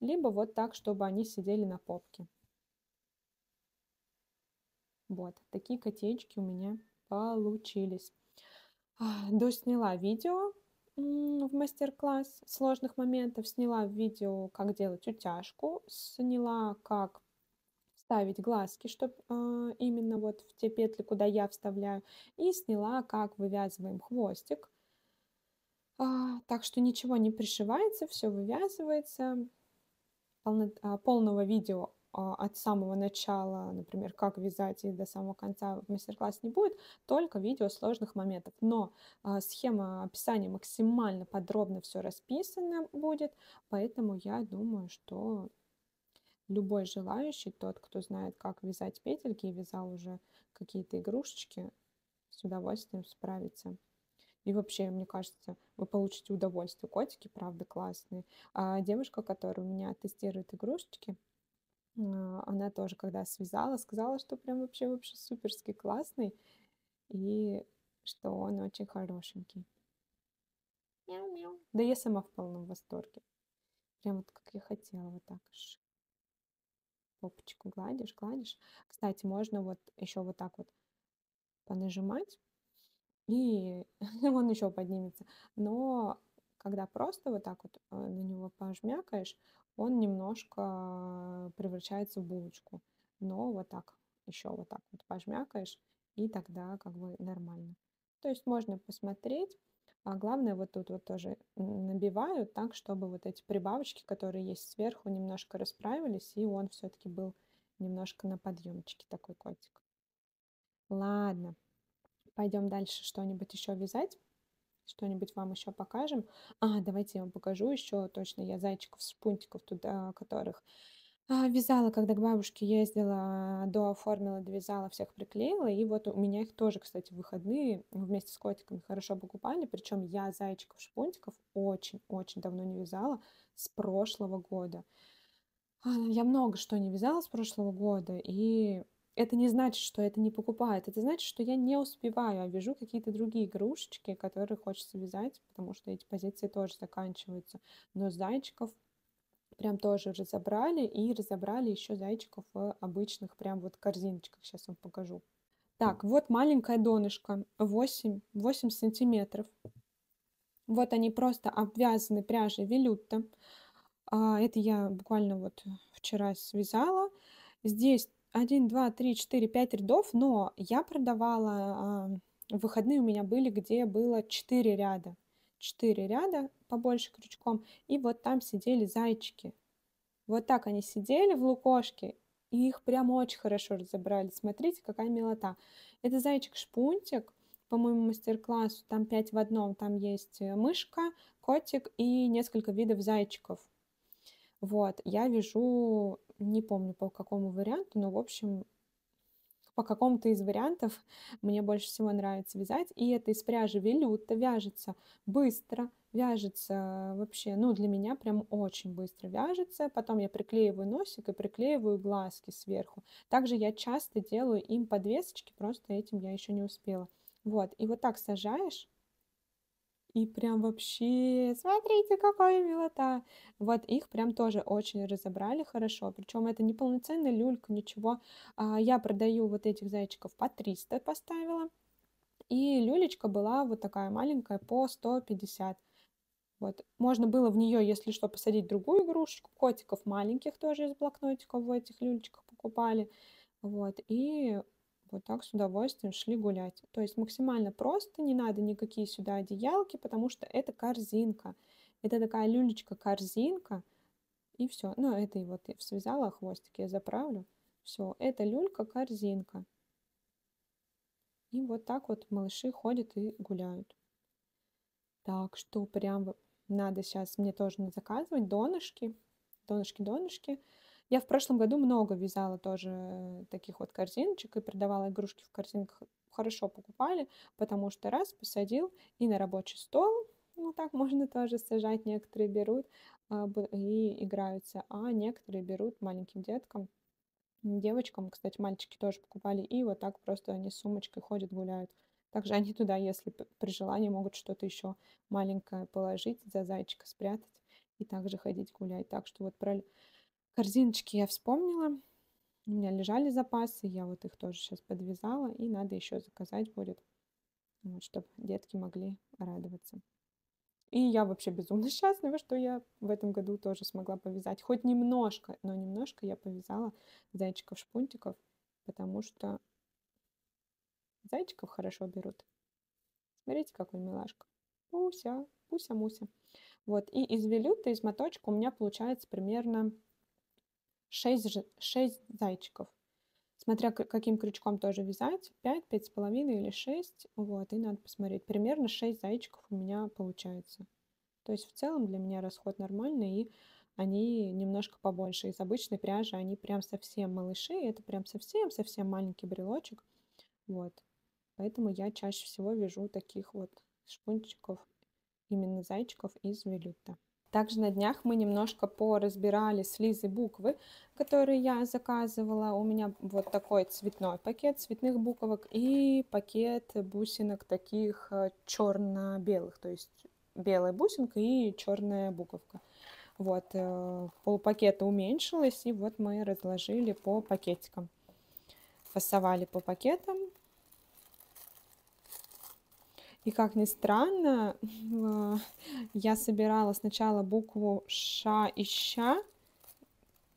либо вот так, чтобы они сидели на попке. Вот, такие котечки у меня получились. А, Досняла видео в мастер-класс сложных моментов. Сняла видео, как делать утяжку. Сняла, как ставить глазки, чтобы э, а, именно вот в те петли, куда я вставляю, и сняла, как вывязываем хвостик. А, так что ничего не пришивается, все вывязывается. Полно, а, полного видео а, от самого начала, например, как вязать и до самого конца в мастер-класс не будет, только видео сложных моментов. Но а, схема описания максимально подробно все расписано будет, поэтому я думаю, что любой желающий, тот, кто знает, как вязать петельки и вязал уже какие-то игрушечки, с удовольствием справится. И вообще, мне кажется, вы получите удовольствие. Котики, правда, классные. А девушка, которая у меня тестирует игрушечки, а, она тоже, когда связала, сказала, что прям вообще вообще суперски классный и что он очень хорошенький. Мяу-мяу. Да я сама в полном восторге. Прям вот как я хотела, вот так. Ш попочку гладишь, гладишь. Кстати, можно вот еще вот так вот понажимать, и он еще поднимется. Но когда просто вот так вот э, на него пожмякаешь, он немножко превращается в булочку. Но вот так, еще вот так вот пожмякаешь, и тогда как бы нормально. То есть можно посмотреть, а главное, вот тут вот тоже набивают так, чтобы вот эти прибавочки, которые есть сверху, немножко расправились, и он все-таки был немножко на подъемчике такой котик. Ладно, пойдем дальше что-нибудь еще вязать. Что-нибудь вам еще покажем. А, давайте я вам покажу еще точно. Я зайчиков, с пунтиков туда, которых а, вязала, когда к бабушке ездила, а, до оформила, довязала, всех приклеила. И вот у меня их тоже, кстати, выходные вместе с котиками хорошо покупали. Причем я зайчиков-шпунтиков очень-очень давно не вязала с прошлого года. А, Я много что не вязала с прошлого года, и это не значит, что это не покупает, Это значит, что я не успеваю, а вяжу какие-то другие игрушечки, которые хочется вязать, потому что эти позиции тоже заканчиваются. Но зайчиков прям тоже разобрали и разобрали еще зайчиков в обычных прям вот корзиночках. Сейчас вам покажу. Так, вот маленькое донышко, 8, 8 сантиметров. Вот они просто обвязаны пряжей велюта. А, это я буквально вот вчера связала. Здесь 1, 2, 3, 4, 5 рядов, но я продавала, а, выходные у меня были, где было 4 ряда. 4 ряда побольше крючком, и вот там сидели зайчики. Вот так они сидели в лукошке, и их прям очень хорошо разобрали. Смотрите, какая милота. Это зайчик-шпунтик, по моему мастер-классу, там 5 в одном, там есть э, мышка, котик и несколько видов зайчиков. Вот, я вижу не помню по какому варианту, но, в общем, по какому-то из вариантов мне больше всего нравится вязать. И это из пряжи велюта вяжется быстро, вяжется вообще, ну, для меня прям очень быстро вяжется. Потом я приклеиваю носик и приклеиваю глазки сверху. Также я часто делаю им подвесочки, просто этим я еще не успела. Вот, и вот так сажаешь, и прям вообще, смотрите, какая милота. Вот их прям тоже очень разобрали хорошо. Причем это не полноценная люлька, ничего. А, я продаю вот этих зайчиков по 300 поставила. И люлечка была вот такая маленькая по 150. Вот. Можно было в нее, если что, посадить другую игрушечку, котиков маленьких тоже из блокнотиков в этих люлечках покупали. Вот. И вот так с удовольствием шли гулять. То есть максимально просто, не надо никакие сюда одеялки, потому что это корзинка. Это такая люлечка-корзинка, и все. Ну, это и вот я связала хвостики, я заправлю. Все, это люлька-корзинка. И вот так вот малыши ходят и гуляют. Так что прям надо сейчас мне тоже заказывать донышки, донышки-донышки. Я в прошлом году много вязала тоже таких вот корзиночек и продавала игрушки в корзинках. Хорошо покупали, потому что раз посадил и на рабочий стол, ну так можно тоже сажать, некоторые берут а, и играются, а некоторые берут маленьким деткам, девочкам, кстати, мальчики тоже покупали, и вот так просто они с сумочкой ходят, гуляют. Также они туда, если при желании, могут что-то еще маленькое положить, за зайчика спрятать и также ходить гулять. Так что вот про Корзиночки я вспомнила. У меня лежали запасы, я вот их тоже сейчас подвязала, и надо еще заказать будет, вот, чтобы детки могли радоваться. И я вообще безумно счастлива, что я в этом году тоже смогла повязать. Хоть немножко, но немножко я повязала зайчиков-шпунтиков, потому что зайчиков хорошо берут. Смотрите, какой милашка. Пуся, пуся-муся. Вот, и из велюта, из моточка у меня получается примерно 6, 6 зайчиков. Смотря каким крючком тоже вязать, 5, половиной или 6, вот, и надо посмотреть. Примерно 6 зайчиков у меня получается. То есть в целом для меня расход нормальный, и они немножко побольше. Из обычной пряжи они прям совсем малыши, это прям совсем-совсем маленький брелочек. Вот. Поэтому я чаще всего вяжу таких вот шпунчиков, именно зайчиков из велюта. Также на днях мы немножко поразбирали с Лизой буквы, которые я заказывала. У меня вот такой цветной пакет цветных буквок и пакет бусинок таких э, черно-белых, то есть белая бусинка и черная буковка. Вот, э, полпакета уменьшилось, и вот мы разложили по пакетикам. Фасовали по пакетам, и как ни странно, я собирала сначала букву Ш и Щ,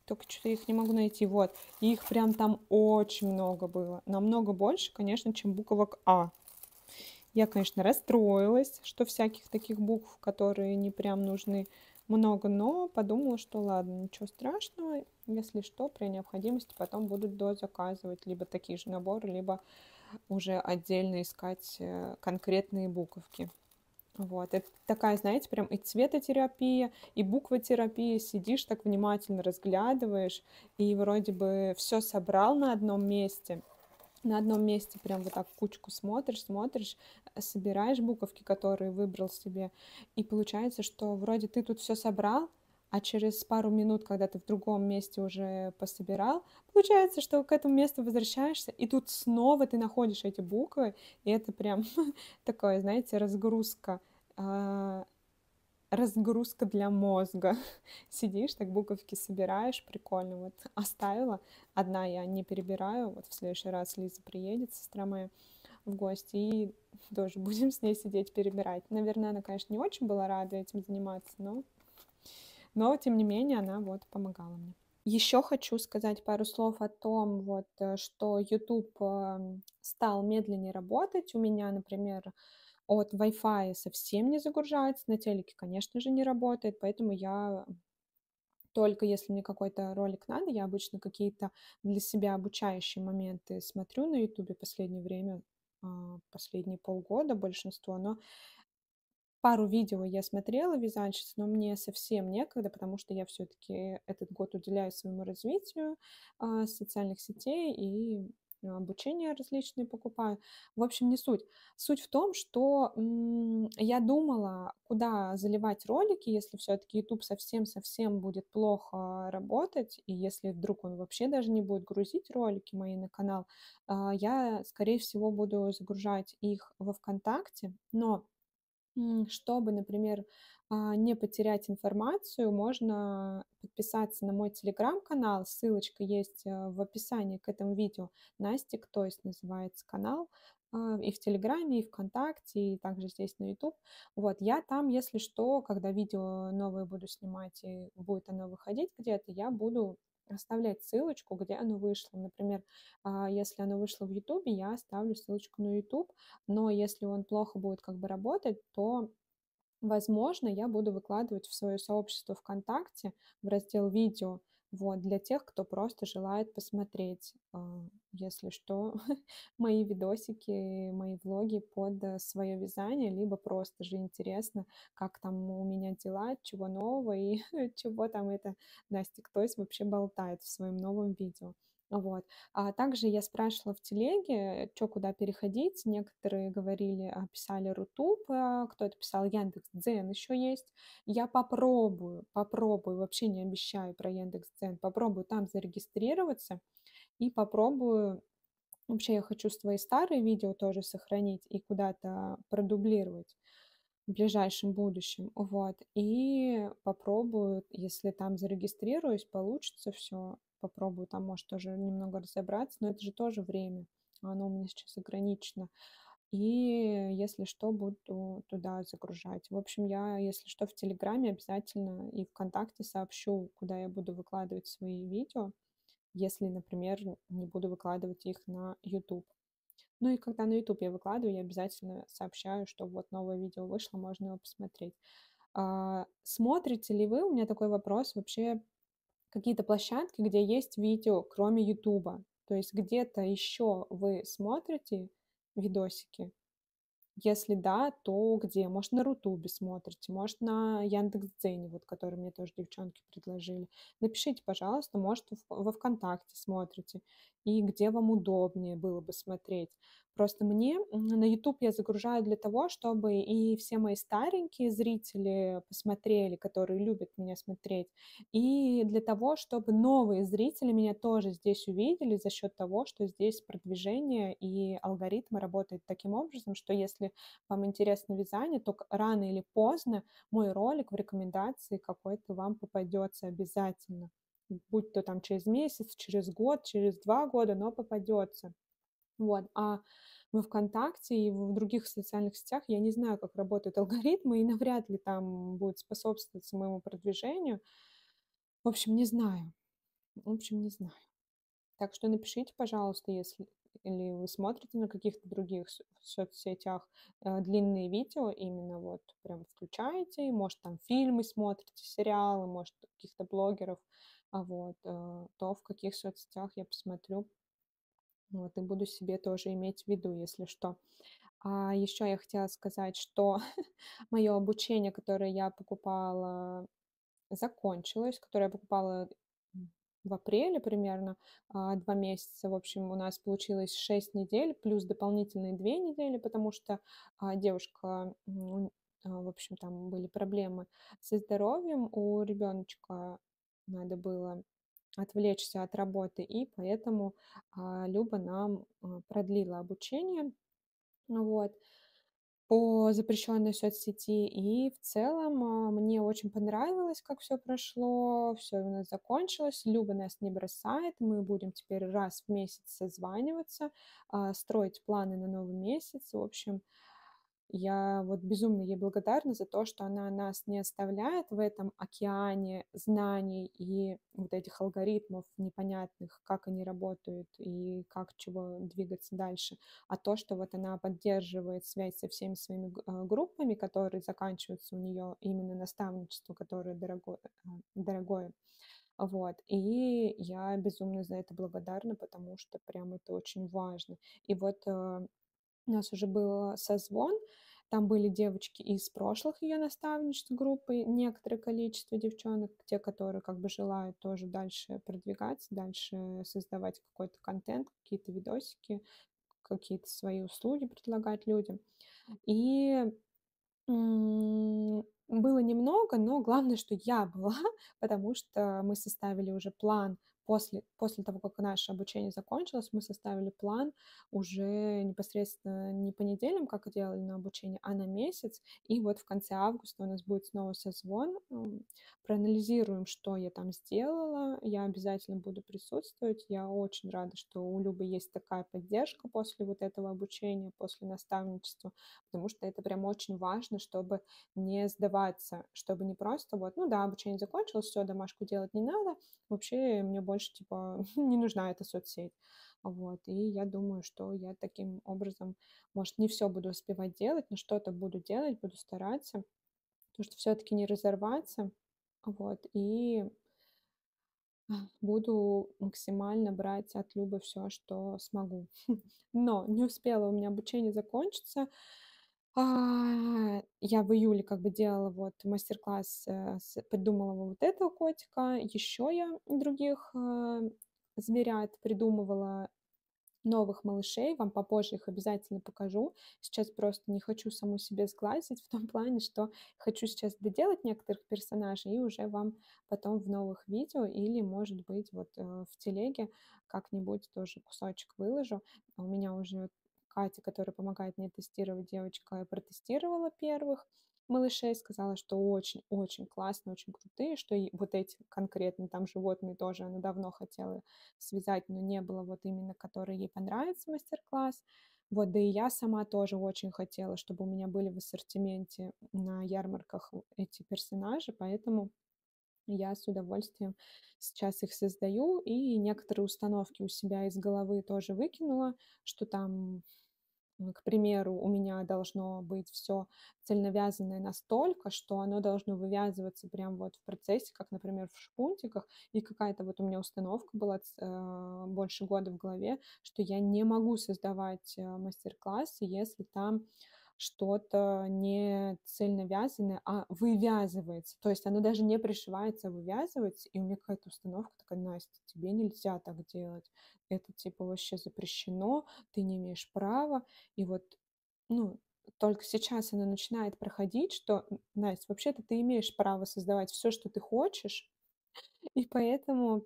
только что-то их не могу найти, вот. их прям там очень много было, намного больше, конечно, чем буквок А. Я, конечно, расстроилась, что всяких таких букв, которые не прям нужны, много, но подумала, что ладно, ничего страшного, если что, при необходимости потом будут дозаказывать либо такие же наборы, либо уже отдельно искать э, конкретные буковки. Вот, это такая, знаете, прям и цветотерапия, и буквотерапия. Сидишь так внимательно, разглядываешь, и вроде бы все собрал на одном месте, на одном месте прям вот так кучку смотришь, смотришь, э, собираешь буковки, которые выбрал себе, и получается, что вроде ты тут все собрал, а через пару минут, когда ты в другом месте уже пособирал, получается, что к этому месту возвращаешься, и тут снова ты находишь эти буквы, и это прям такое, знаете, разгрузка а, разгрузка для мозга. Сидишь, так буковки собираешь, прикольно. Вот оставила, одна я не перебираю, вот в следующий раз Лиза приедет, сестра моя, в гости, и тоже будем с ней сидеть перебирать. Наверное, она, конечно, не очень была рада этим заниматься, но но тем не менее она вот помогала мне. Еще хочу сказать пару слов о том, вот, э, что YouTube эм, стал медленнее работать. У меня, например, от Wi-Fi совсем не загружается, на телеке, конечно же, не работает, поэтому я только если мне какой-то ролик надо, я обычно какие-то для себя обучающие моменты смотрю на YouTube последнее время, а, последние полгода большинство, но Пару видео я смотрела вязальщиц, но мне совсем некогда, потому что я все-таки этот год уделяю своему развитию а, социальных сетей и обучения различные покупаю. В общем, не суть. Суть в том, что я думала, куда заливать ролики, если все-таки YouTube совсем-совсем будет плохо работать, и если вдруг он вообще даже не будет грузить ролики мои на канал, а, я, скорее всего, буду загружать их во ВКонтакте, но чтобы, например, а, не потерять информацию, можно подписаться на мой телеграм-канал. Ссылочка есть э, в описании к этому видео. Настик, то есть называется канал а, и в Телеграме, и ВКонтакте, и также здесь на YouTube. Вот, я там, если что, когда видео новое буду снимать и будет оно выходить где-то, я буду оставлять ссылочку, где оно вышло. Например, а, если оно вышло в YouTube, я оставлю ссылочку на YouTube, но если он плохо будет как бы работать, то Возможно, я буду выкладывать в свое сообщество ВКонтакте в раздел «Видео» Вот, для тех, кто просто желает посмотреть, а, если что, мои видосики, мои влоги под э, свое вязание, либо просто же интересно, как там у меня дела, чего нового и чего там это Настя Ктось вообще болтает в своем новом видео. Вот. А также я спрашивала в телеге, что куда переходить. Некоторые говорили, а, писали Рутуб, а, кто-то писал Яндекс Дзен еще есть. Я попробую, попробую, вообще не обещаю про Яндекс Дзен, попробую там зарегистрироваться и попробую Вообще я хочу свои старые видео тоже сохранить и куда-то продублировать в ближайшем будущем, вот, и попробую, если там зарегистрируюсь, получится все, попробую там, может, тоже немного разобраться, но это же тоже время, оно у меня сейчас ограничено. И если что, буду туда загружать. В общем, я, если что, в Телеграме обязательно и ВКонтакте сообщу, куда я буду выкладывать свои видео, если, например, не буду выкладывать их на YouTube. Ну и когда на YouTube я выкладываю, я обязательно сообщаю, что вот новое видео вышло, можно его посмотреть. А, смотрите ли вы, у меня такой вопрос вообще какие-то площадки, где есть видео, кроме Ютуба. То есть где-то еще вы смотрите видосики? Если да, то где? Может, на Рутубе смотрите, может, на Яндекс.Дзене, вот, который мне тоже девчонки предложили. Напишите, пожалуйста, может, во Вконтакте смотрите и где вам удобнее было бы смотреть. Просто мне на YouTube я загружаю для того, чтобы и все мои старенькие зрители посмотрели, которые любят меня смотреть, и для того, чтобы новые зрители меня тоже здесь увидели за счет того, что здесь продвижение и алгоритмы работают таким образом, что если вам интересно вязание, то рано или поздно мой ролик в рекомендации какой-то вам попадется обязательно будь то там через месяц, через год, через два года, но попадется. Вот. А в ВКонтакте и в других социальных сетях я не знаю, как работают алгоритмы, и навряд ли там будет способствовать моему продвижению. В общем, не знаю. В общем, не знаю. Так что напишите, пожалуйста, если или вы смотрите на каких-то других соцсетях э, длинные видео, именно вот прям включаете, может там фильмы смотрите, сериалы, может каких-то блогеров, а вот, э, то в каких соцсетях я посмотрю, вот, и буду себе тоже иметь в виду, если что. А еще я хотела сказать, что мое обучение, которое я покупала, закончилось, которое я покупала в апреле примерно, а, два месяца, в общем, у нас получилось шесть недель, плюс дополнительные две недели, потому что а, девушка, а, в общем, там были проблемы со здоровьем у ребеночка, надо было отвлечься от работы, и поэтому а, Люба нам а, продлила обучение вот, по запрещенной соцсети. И в целом а, мне очень понравилось, как все прошло, все у нас закончилось, Люба нас не бросает, мы будем теперь раз в месяц созваниваться, строить планы на новый месяц, в общем, я вот безумно ей благодарна за то, что она нас не оставляет в этом океане знаний и вот этих алгоритмов непонятных, как они работают и как чего двигаться дальше, а то, что вот она поддерживает связь со всеми своими э, группами, которые заканчиваются у нее именно наставничество, которое дорогое. Э, дорогое. Вот. И я безумно за это благодарна, потому что прям это очень важно. И вот э, у нас уже был созвон, там были девочки из прошлых ее групп и некоторое количество девчонок, те, которые как бы желают тоже дальше продвигаться, дальше создавать какой-то контент, какие-то видосики, какие-то свои услуги предлагать людям. И было немного, но главное, что я была, потому что мы составили уже план после, после того, как наше обучение закончилось, мы составили план уже непосредственно не по неделям, как делали на обучение, а на месяц. И вот в конце августа у нас будет снова созвон. Проанализируем, что я там сделала. Я обязательно буду присутствовать. Я очень рада, что у Любы есть такая поддержка после вот этого обучения, после наставничества, потому что это прям очень важно, чтобы не сдаваться, чтобы не просто вот, ну да, обучение закончилось, все, домашку делать не надо, вообще мне больше больше, типа, не нужна эта соцсеть. Вот, и я думаю, что я таким образом, может, не все буду успевать делать, но что-то буду делать, буду стараться, потому что все-таки не разорваться, вот, и буду максимально брать от Любы все, что смогу. Но не успела у меня обучение закончиться, а, я в июле как бы делала вот мастер-класс, э, придумала вот этого котика. Еще я других, а, зверят придумывала, новых малышей. Вам попозже их обязательно покажу. Сейчас просто не хочу саму себе сглазить в том плане, что хочу сейчас доделать некоторых персонажей и уже вам потом в новых видео или, может быть, вот э, в телеге как-нибудь тоже кусочек выложу. А у меня уже Катя, которая помогает мне тестировать, девочка протестировала первых малышей, сказала, что очень-очень классно, очень крутые, что и вот эти конкретно там животные тоже она давно хотела связать, но не было вот именно, который ей понравится мастер-класс. Вот, да и я сама тоже очень хотела, чтобы у меня были в ассортименте на ярмарках эти персонажи, поэтому я с удовольствием сейчас их создаю, и некоторые установки у себя из головы тоже выкинула, что там к примеру, у меня должно быть все цельновязанное настолько, что оно должно вывязываться прямо вот в процессе, как, например, в шпунтиках, и какая-то вот у меня установка была э, больше года в голове, что я не могу создавать э, мастер-классы, если там что-то не цельновязанное, а вывязывается. То есть оно даже не пришивается, а вывязывается. И у меня какая-то установка такая, Настя, тебе нельзя так делать. Это типа вообще запрещено, ты не имеешь права. И вот, ну, только сейчас она начинает проходить, что, Настя, вообще-то ты имеешь право создавать все, что ты хочешь, и поэтому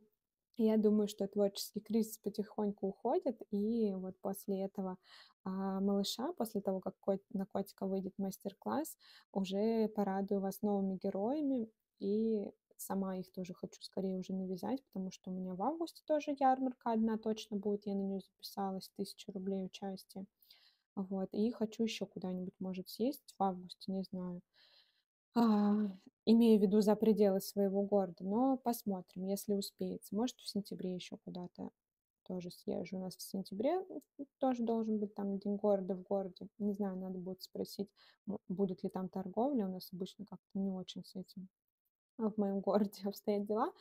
я думаю, что творческий кризис потихоньку уходит, и вот после этого а, малыша, после того, как кот, на котика выйдет мастер-класс, уже порадую вас новыми героями, и сама их тоже хочу скорее уже навязать, потому что у меня в августе тоже ярмарка одна точно будет, я на нее записалась, тысяча рублей участие. Вот, и хочу еще куда-нибудь, может, съесть в августе, не знаю. А, имею в виду за пределы своего города, но посмотрим, если успеется. Может, в сентябре еще куда-то тоже съезжу. У нас в сентябре тоже должен быть там день города в городе. Не знаю, надо будет спросить, будет ли там торговля. У нас обычно как-то не очень с этим а, в моем городе обстоят дела.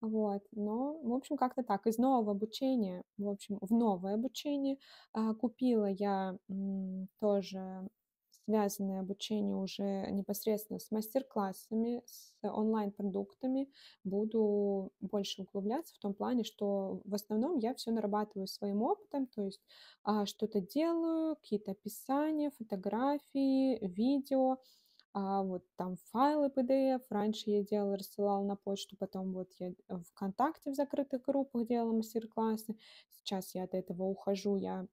Вот, но, в общем, как-то так. Из нового обучения, в общем, в новое обучение а, купила я м, тоже связанное обучение уже непосредственно с мастер-классами, с онлайн-продуктами, буду больше углубляться в том плане, что в основном я все нарабатываю своим опытом, то есть а, что-то делаю, какие-то описания, фотографии, видео, а вот там файлы PDF, раньше я делала, рассылала на почту, потом вот я ВКонтакте в закрытых группах делала мастер-классы, сейчас я от этого ухожу, я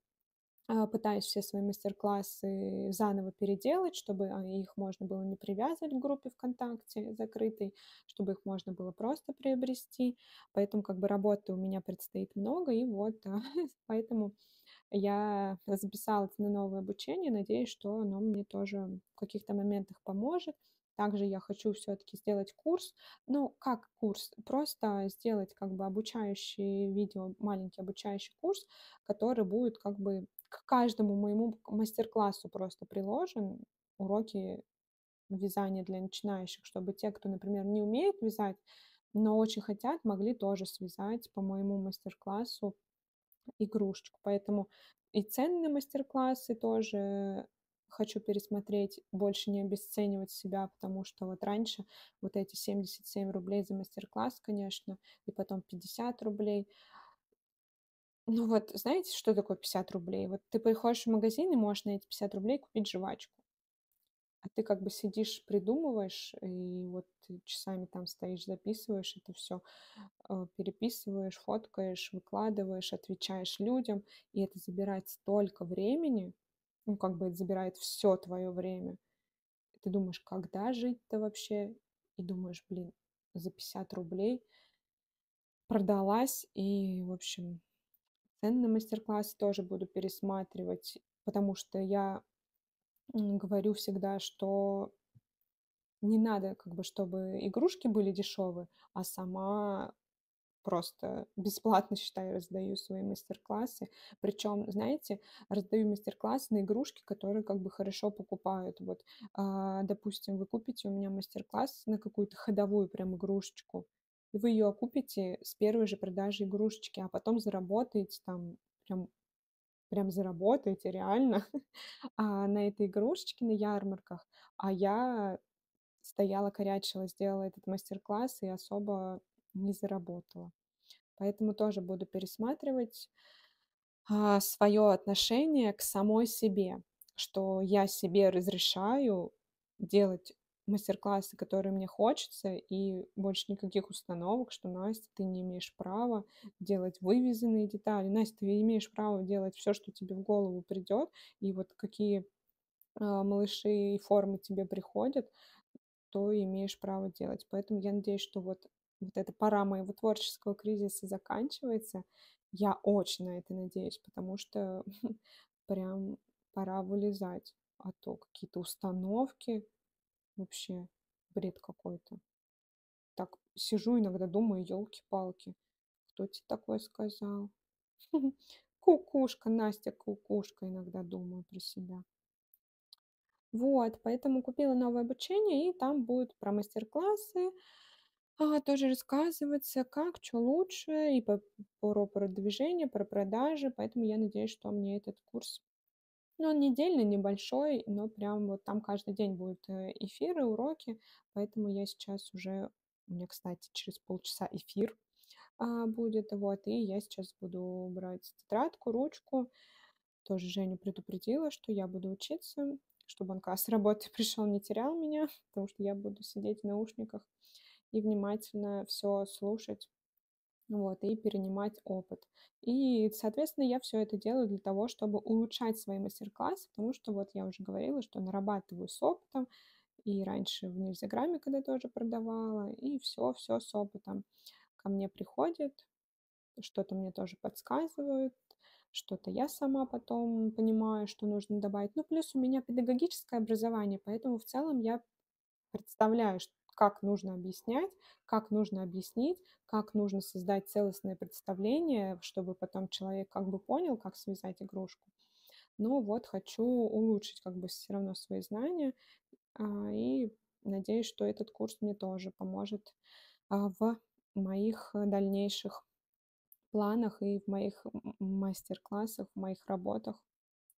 а, пытаюсь все свои мастер-классы заново переделать, чтобы а, их можно было не привязывать к группе ВКонтакте закрытой, чтобы их можно было просто приобрести. Поэтому как бы работы у меня предстоит много, и вот поэтому я записалась на новое обучение, надеюсь, что оно мне тоже в каких-то моментах поможет. Также я хочу все-таки сделать курс. Ну, как курс? Просто сделать как бы обучающий видео, маленький обучающий курс, который будет как бы к каждому моему мастер-классу просто приложен уроки вязания для начинающих, чтобы те, кто, например, не умеет вязать, но очень хотят, могли тоже связать по моему мастер-классу игрушечку. Поэтому и ценные мастер-классы тоже хочу пересмотреть, больше не обесценивать себя, потому что вот раньше вот эти 77 рублей за мастер-класс, конечно, и потом 50 рублей – ну вот, знаете, что такое 50 рублей? Вот ты приходишь в магазин и можешь на эти 50 рублей купить жвачку. А ты как бы сидишь, придумываешь, и вот часами там стоишь, записываешь это все, э, переписываешь, фоткаешь, выкладываешь, отвечаешь людям, и это забирает столько времени, ну, как бы это забирает все твое время. Ты думаешь, когда жить-то вообще? И думаешь, блин, за 50 рублей продалась, и, в общем, цены на мастер-классы тоже буду пересматривать, потому что я говорю всегда, что не надо, как бы, чтобы игрушки были дешевые, а сама просто бесплатно, считаю, раздаю свои мастер-классы. Причем, знаете, раздаю мастер-классы на игрушки, которые как бы хорошо покупают. Вот, а, допустим, вы купите у меня мастер-класс на какую-то ходовую прям игрушечку, вы ее окупите с первой же продажи игрушечки, а потом заработаете там прям прям заработаете реально а, на этой игрушечке на ярмарках. А я стояла, корячила, сделала этот мастер-класс и особо не заработала. Поэтому тоже буду пересматривать а, свое отношение к самой себе, что я себе разрешаю делать мастер-классы, которые мне хочется, и больше никаких установок, что, Настя, ты не имеешь права делать вывезенные детали, Настя, ты имеешь право делать все, что тебе в голову придет, и вот какие а, малыши и формы тебе приходят, то имеешь право делать. Поэтому я надеюсь, что вот, вот эта пора моего творческого кризиса заканчивается. Я очень на это надеюсь, потому что прям пора вылезать, а то какие-то установки, Вообще бред какой-то. Так сижу иногда, думаю, елки-палки. Кто тебе такое сказал? Кукушка, Настя, кукушка иногда думаю про себя. Вот, поэтому купила новое обучение, и там будет про мастер-классы, а, тоже рассказывается, как, что лучше, и по, про продвижение, про продажи. Поэтому я надеюсь, что мне этот курс но ну, он недельный, небольшой, но прям вот там каждый день будут э, эфиры, уроки, поэтому я сейчас уже... У меня, кстати, через полчаса эфир а, будет, вот, и я сейчас буду брать тетрадку, ручку. Тоже Женя предупредила, что я буду учиться, чтобы он как с работы пришел, не терял меня, потому что я буду сидеть в наушниках и внимательно все слушать, вот, и перенимать опыт. И, соответственно, я все это делаю для того, чтобы улучшать свои мастер-классы, потому что, вот я уже говорила, что нарабатываю с опытом, и раньше в Нильзаграме, когда тоже продавала, и все-все с опытом ко мне приходит, что-то мне тоже подсказывают, что-то я сама потом понимаю, что нужно добавить. Ну, плюс у меня педагогическое образование, поэтому в целом я представляю, что как нужно объяснять, как нужно объяснить, как нужно создать целостное представление, чтобы потом человек как бы понял, как связать игрушку. Но вот хочу улучшить как бы все равно свои знания а, и надеюсь, что этот курс мне тоже поможет а, в моих э, дальнейших планах и в моих мастер-классах, в моих работах.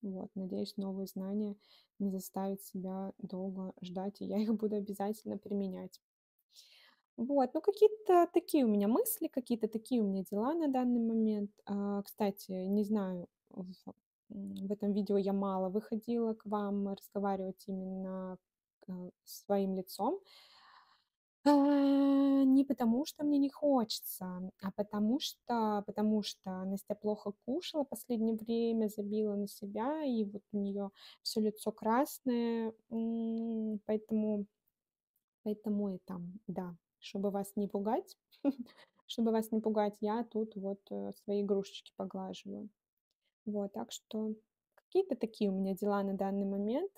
Вот, надеюсь, новые знания не заставят себя долго ждать, и я их буду обязательно применять. Вот, ну какие-то такие у меня мысли, какие-то такие у меня дела на данный момент. А, кстати, не знаю, в, в этом видео я мало выходила к вам разговаривать именно э, своим лицом, Э, не потому, что мне не хочется, а потому что, потому что Настя плохо кушала последнее время, забила на себя, и вот у нее все лицо красное, поэтому, поэтому и там, да, чтобы вас не пугать, чтобы вас не пугать, я тут вот э, свои игрушечки поглаживаю. Вот, так что какие-то такие у меня дела на данный момент.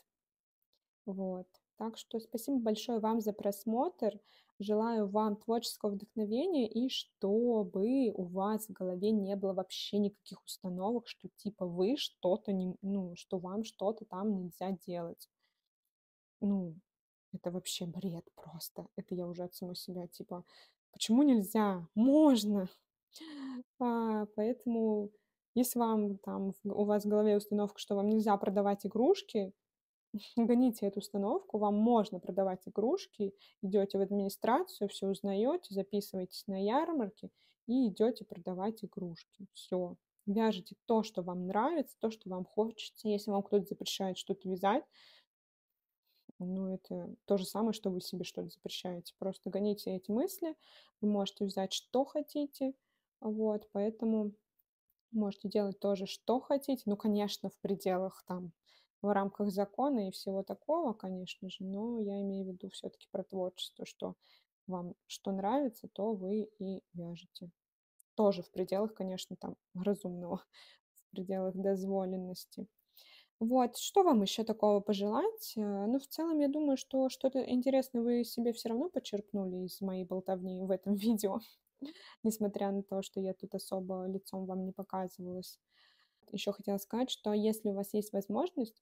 Вот. Так что спасибо большое вам за просмотр. Желаю вам творческого вдохновения и чтобы у вас в голове не было вообще никаких установок, что типа вы что-то не, ну, что вам что-то там нельзя делать. Ну, это вообще бред просто. Это я уже от самой себя типа, почему нельзя? Можно. А, поэтому если вам там у вас в голове установка, что вам нельзя продавать игрушки, гоните эту установку, вам можно продавать игрушки, идете в администрацию, все узнаете, записываетесь на ярмарки и идете продавать игрушки. Все. вяжите то, что вам нравится, то, что вам хочется. Если вам кто-то запрещает что-то вязать, ну, это то же самое, что вы себе что-то запрещаете. Просто гоните эти мысли, вы можете вязать что хотите, вот, поэтому можете делать тоже, что хотите, ну, конечно, в пределах там в рамках закона и всего такого, конечно же, но я имею в виду все-таки про творчество, что вам что нравится, то вы и вяжете. Тоже в пределах, конечно, там разумного, в пределах дозволенности. Вот, что вам еще такого пожелать? Э, ну, в целом, я думаю, что что-то интересное вы себе все равно почерпнули из моей болтовни в этом видео, несмотря на то, что я тут особо лицом вам не показывалась. Еще хотела сказать, что если у вас есть возможность,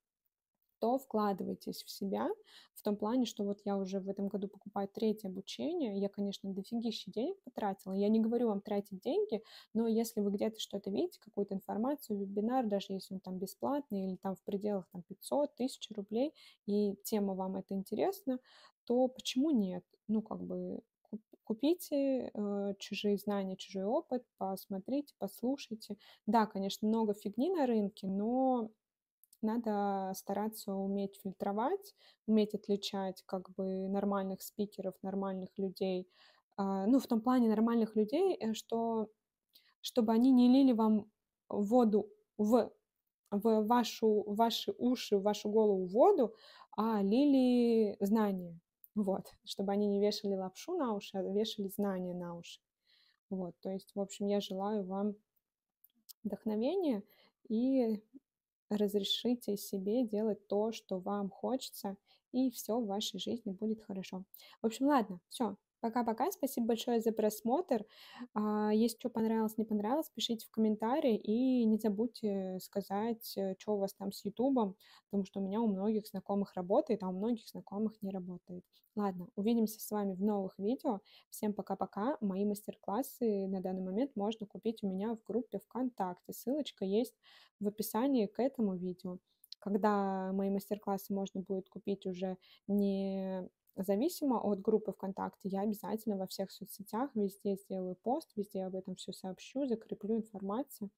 то вкладывайтесь в себя в том плане, что вот я уже в этом году покупаю третье обучение, я, конечно, дофигище денег потратила. Я не говорю вам тратить деньги, но если вы где-то что-то видите, какую-то информацию, вебинар, даже если он там бесплатный или там в пределах там 500, 1000 рублей, и тема вам это интересна, то почему нет? Ну, как бы купите э, чужие знания, чужой опыт, посмотрите, послушайте. Да, конечно, много фигни на рынке, но надо стараться уметь фильтровать, уметь отличать как бы нормальных спикеров, нормальных людей, а, ну, в том плане нормальных людей, э, что чтобы они не лили вам воду в, в вашу, ваши уши, в вашу голову воду, а лили знания, вот, чтобы они не вешали лапшу на уши, а вешали знания на уши. Вот, то есть, в общем, я желаю вам вдохновения и разрешите себе делать то, что вам хочется, и все в вашей жизни будет хорошо. В общем, ладно, все, Пока-пока, спасибо большое за просмотр. А, Если что понравилось, не понравилось, пишите в комментарии и не забудьте сказать, э, что у вас там с Ютубом, потому что у меня у многих знакомых работает, а у многих знакомых не работает. Ладно, увидимся с вами в новых видео. Всем пока-пока. Мои мастер-классы на данный момент можно купить у меня в группе ВКонтакте. Ссылочка есть в описании к этому видео. Когда мои мастер-классы можно будет купить уже не зависимо от группы ВКонтакте, я обязательно во всех соцсетях везде сделаю пост, везде об этом все сообщу, закреплю информацию.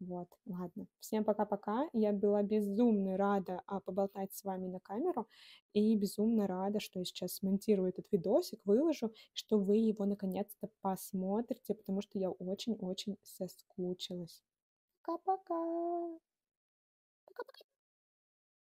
Вот, ладно. Всем пока-пока. Я была безумно рада а, поболтать с вами на камеру и безумно рада, что я сейчас смонтирую этот видосик, выложу, что вы его наконец-то посмотрите, потому что я очень-очень соскучилась. Пока-пока. Пока-пока.